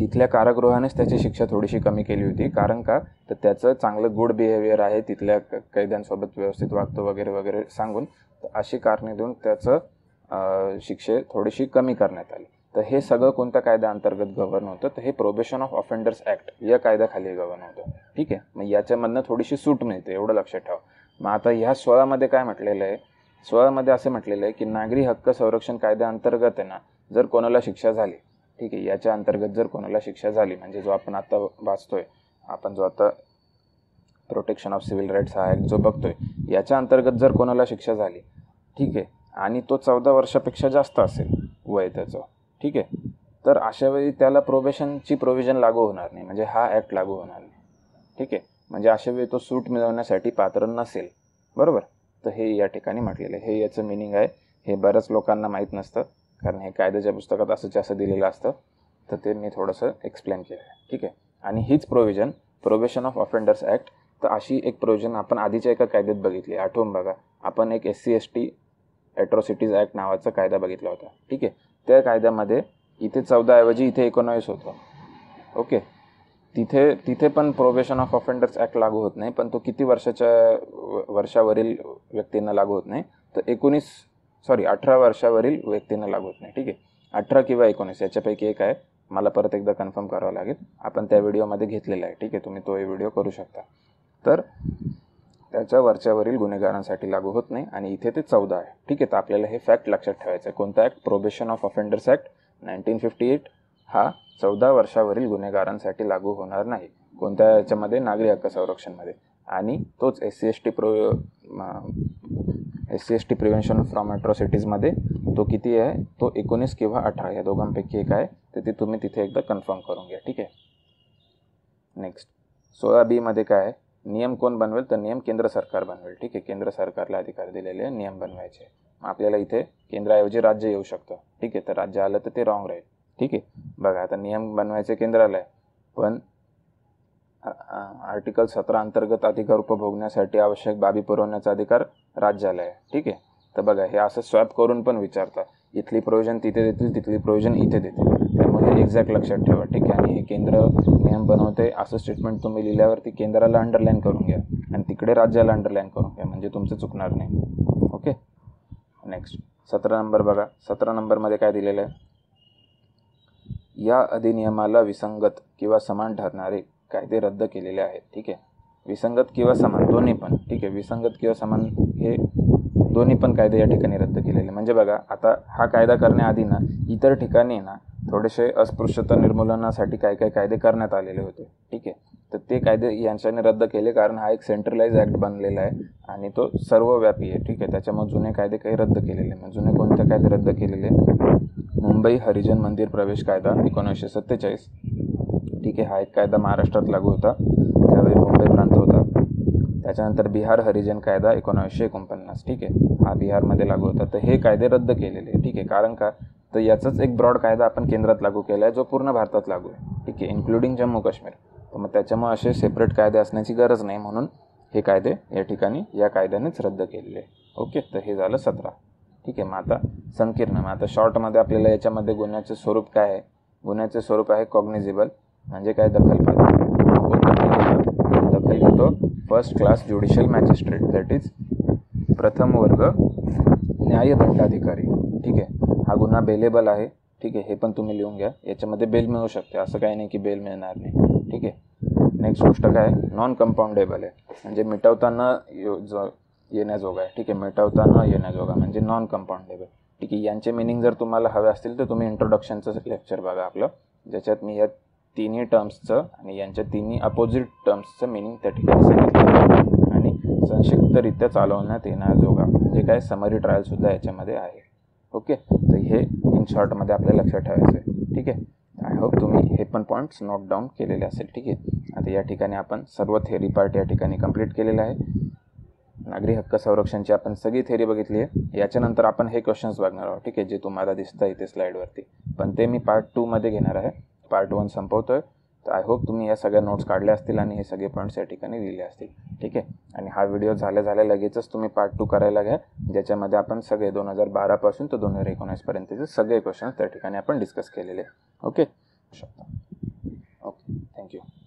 तिथल्या कारागृहानेच त्याची शिक्षा थोडीशी कमी केली होती कारण का तर त्याचं चांगलं गुड बिहेवियर आहे तिथल्या कैद्यांसोबत व्यवस्थित वागतो वगैरे वगैरे सांगून अशी कारणे देऊन त्याचं शिक्षे थोडीशी कमी करण्यात आली तर हे सगळं कोणत्या अंतर्गत गव्हर्न होतं तर हे प्रोबेशन ऑफ ऑफेंडर्स ॲक्ट या कायद्याखाली गव्हर्न होतं ठीक आहे मग याच्यामधनं थोडीशी सूट मिळते एवढं लक्षात ठेवा मग आता ह्या सोळामध्ये काय म्हटलेलं आहे सोळामध्ये असं म्हटलेलं आहे की नागरी हक्क संरक्षण कायद्याअंतर्गत आहे ना जर कोणाला शिक्षा झाली ठीक आहे याच्या अंतर्गत जर कोणाला शिक्षा झाली म्हणजे जो आपण आता वाचतोय आपण जो आता प्रोटेक्शन ऑफ सिव्हिल राईट्स हा ॲक्ट जो बघतोय याच्या अंतर्गत जर कोणाला शिक्षा झाली ठीक आहे आणि तो चौदा वर्षापेक्षा जास्त असेल वय त्याचं ठीक आहे तर अशा वेळी त्याला प्रोबेशनची प्रोव्हिजन लागू होणार नाही म्हणजे हा ॲक्ट लागू होणार नाही ठीक आहे म्हणजे अशा वेळी तो सूट मिळवण्यासाठी पात्र नसेल बरोबर तर हे या ठिकाणी म्हटलेलं आहे हे याचं मिनिंग आहे हे बऱ्याच लोकांना माहीत नसतं कारण हे कायद्याच्या पुस्तकात असंच असं दिलेलं असतं तर ते मी थोडंसं एक्सप्लेन केलं आहे ठीक आहे आणि हीच provision probation of offenders act तर अशी एक प्रोव्हिजन आपण आधीच्या एका कायद्यात बघितली आठवून बघा आपण एक S C S T atrocities act नावाचा कायदा बघितला होता ठीक आहे त्या कायद्यामध्ये इथे चौदाऐवजी इथे एकोणावीस होतं ओके तिथे तिथे पण प्रोबेशन ऑफ ऑफेंडर्स ॲक्ट लागू होत नाही पण तो किती वर्षाच्या वर्षावरील व्यक्तींना लागू होत नाही तर एकोणीस सॉरी अठरा वर्षावरील व्यक्तींना लागू होत नाही ठीक आहे अठरा किंवा एकोणीस याच्यापैकी एक आहे मला परत एकदा कन्फर्म करावं लागेल आपण त्या व्हिडिओमध्ये घेतलेला आहे ठीक आहे तुम्ही तो व्हिडिओ करू शकता तर त्याच्या वरच्यावरील गुन्हेगारांसाठी लागू होत नाही आणि इथे ते चौदा आहे ठीक आहे तर आपल्याला हे फॅक्ट लक्षात ठेवायचं आहे कोणता act probation of offenders act nineteen fifty eight हा चौदा वर्षावरील गुन्हेगारांसाठी लागू होणार नाही कोणत्या याच्यामध्ये नागरी हक्क संरक्षणमध्ये आणि तोच S C S T pro S C S T prevention from ॲट्रॉसिटीजमध्ये तो किती आहे तो एकोणीस किंवा अठरा या दोघांपैकी एक आहे तर ते तुम्ही तिथे एकदा कन्फर्म करून घ्या ठीक आहे नेक्स्ट सोळा बीमध्ये काय आहे नियम कोण बनवेल तर नियम केंद्र सरकार बनवेल ठीक आहे केंद्र सरकारला अधिकार दिलेले नियम बनवायचे आपल्याला इथे केंद्राऐवजी राज्य येऊ शकतं ठीक आहे तर राज्य आलं तर ते रॉंग राहील ठीक आहे बघा आता नियम बनवायचे केंद्राला आहे पण आर्टिकल सतरा अंतर्गत अधिकार उपभोगण्यासाठी आवश्यक बाबी पुरवण्याचा अधिकार राज्याला आहे ठीक आहे तर बघा हे असं स्वॅप करून पण विचारतात इथली प्रोविजन तिथे देतील तिथली प्रोविजन इथे देतील एक्झॅक्ट लक्षात ठेवा ठीक आहे आणि हे केंद्र नियम बनवते असं स्टेटमेंट तुम्ही लिहिल्यावरती केंद्राला अंडरलाईन करून घ्या आणि तिकडे राज्याला अंडरलाईन करून घ्या म्हणजे तुमचं चुकणार नाही ओके नेक्स्ट सतरा नंबर बघा सतरा नंबरमध्ये काय दिलेलं आहे या अधिनियमाला विसंगत किंवा समान ठरणारे कायदे रद्द केलेले आहेत ठीक आहे विसंगत किंवा समान दोन्ही पण ठीक आहे विसंगत किंवा समान हे दोन्ही पण कायदे या ठिकाणी रद्द केलेले म्हणजे बघा आता हा कायदा करण्याआधी ना इतर ठिकाणी ना थोडेसे अस्पृश्यता निर्मूलनासाठी काय काय कायदे करण्यात आलेले होते ठीक आहे तर ते कायदे यांच्याने रद्द केले कारण हा एक सेंट्रलाइज ॲक्ट बनलेला आहे आणि तो सर्वव्यापी आहे ठीक आहे त्याच्यामुळे जुने कायदे काही रद्द केलेले म्हणजे जुने कोणते कायदे रद्द केलेले मुंबई हरिजन मंदिर प्रवेश कायदा एकोणीसशे सत्तेचाळीस ठीक आहे हा एक कायदा महाराष्ट्रात लागू होता त्यावेळी मुंबई प्रांत होता त्याच्यानंतर बिहार हरिजन कायदा एकोणावीसशे एकोणपन्नास ठीक आहे हा बिहारमध्ये लागू होता तर हे कायदे रद्द केलेले ठीक आहे कारण का तर याचाच एक ब्रॉड कायदा आपण केंद्रात लागू केला आहे जो पूर्ण भारतात लागू आहे ठीक आहे इन्क्लुडिंग जम्मू काश्मीर तर मग त्याच्यामुळे असे सेपरेट कायदे असण्याची गरज नाही म्हणून हे कायदे या ठिकाणी या कायद्यानेच रद्द केलेले ओके तर हे झालं सतरा ठीक आहे मग आता संकीर्ण मग आता शॉर्टमध्ये आपल्याला याच्यामध्ये गुन्ह्याचे स्वरूप काय आहे गुन्ह्याचे स्वरूप आहे कॉग्निझिबल म्हणजे काय दखल दखल घेतो first class judicial magistrate that is प्रथम वर्ग न्यायदंडाधिकारी ठीक आहे हा गुन्हा बेलेबल आहे ठीक आहे हे पण तुम्ही लिहून घ्या याच्यामध्ये बेल मिळू शकते असं काही नाही की बेल मिळणार नाही ठीक आहे नेक्स्ट गोष्ट काय नॉन कंपाऊंडेबल आहे म्हणजे मिटवताना जो येण्याजोगा आहे ठीक आहे मिटवताना येण्याजोगा म्हणजे नॉन कंपाऊंडेबल ठीक आहे यांचे मिनिंग जर तुम्हाला हवे असतील तर तुम्ही इंट्रोडक्शनचं लेक्चर बघा आपलं ज्याच्यात मी या तिन्ही टर्म्सचं आणि यांच्या तिन्ही अपोजिट टर्म्सचं मिनिंग त्या ठिकाणी सांगितलं आणि संक्षिप्तरित्या चालवण्यात येण्याजोगा म्हणजे काय समरी ट्रायलसुद्धा याच्यामध्ये आहे ओके तर हे इन शॉर्टमध्ये आपल्याला लक्षात ठेवायचं आहे ठीक आहे आय होप तुम्ही हे पण पॉईंट्स नोट डाऊन केलेले असेल ठीक आहे आता या ठिकाणी आपण सर्व थेरी पार्ट या ठिकाणी कंप्लीट केलेलं आहे नागरी हक्क संरक्षणची आपण सगळी थेरी बघितली आहे याच्यानंतर आपण हे क्वेश्चन्स बघणार आहोत ठीक आहे जे तुम्हाला दिसतं इथे स्लाईडवरती पण ते मी पार्ट टूमध्ये घेणार आहे पार्ट वन संपवतो आहे तर आय होप तुम्ही या सगळ्या नोट्स काढल्या असतील आणि हे सगळे पॉईंट्स या ठिकाणी लिहिले असतील ठीक आहे आणि हा व्हिडिओ झाल्या झाल्या लगेचच तुम्ही पार्ट टू करायला घ्या ज्याच्यामध्ये आपण सगळे दोन हजार बारापासून तर दोन हजार एकोणीसपर्यंतचे सगळे क्वेश्चन्स त्या ठिकाणी आपण डिस्कस केलेले ओके शकता ओके थँक्यू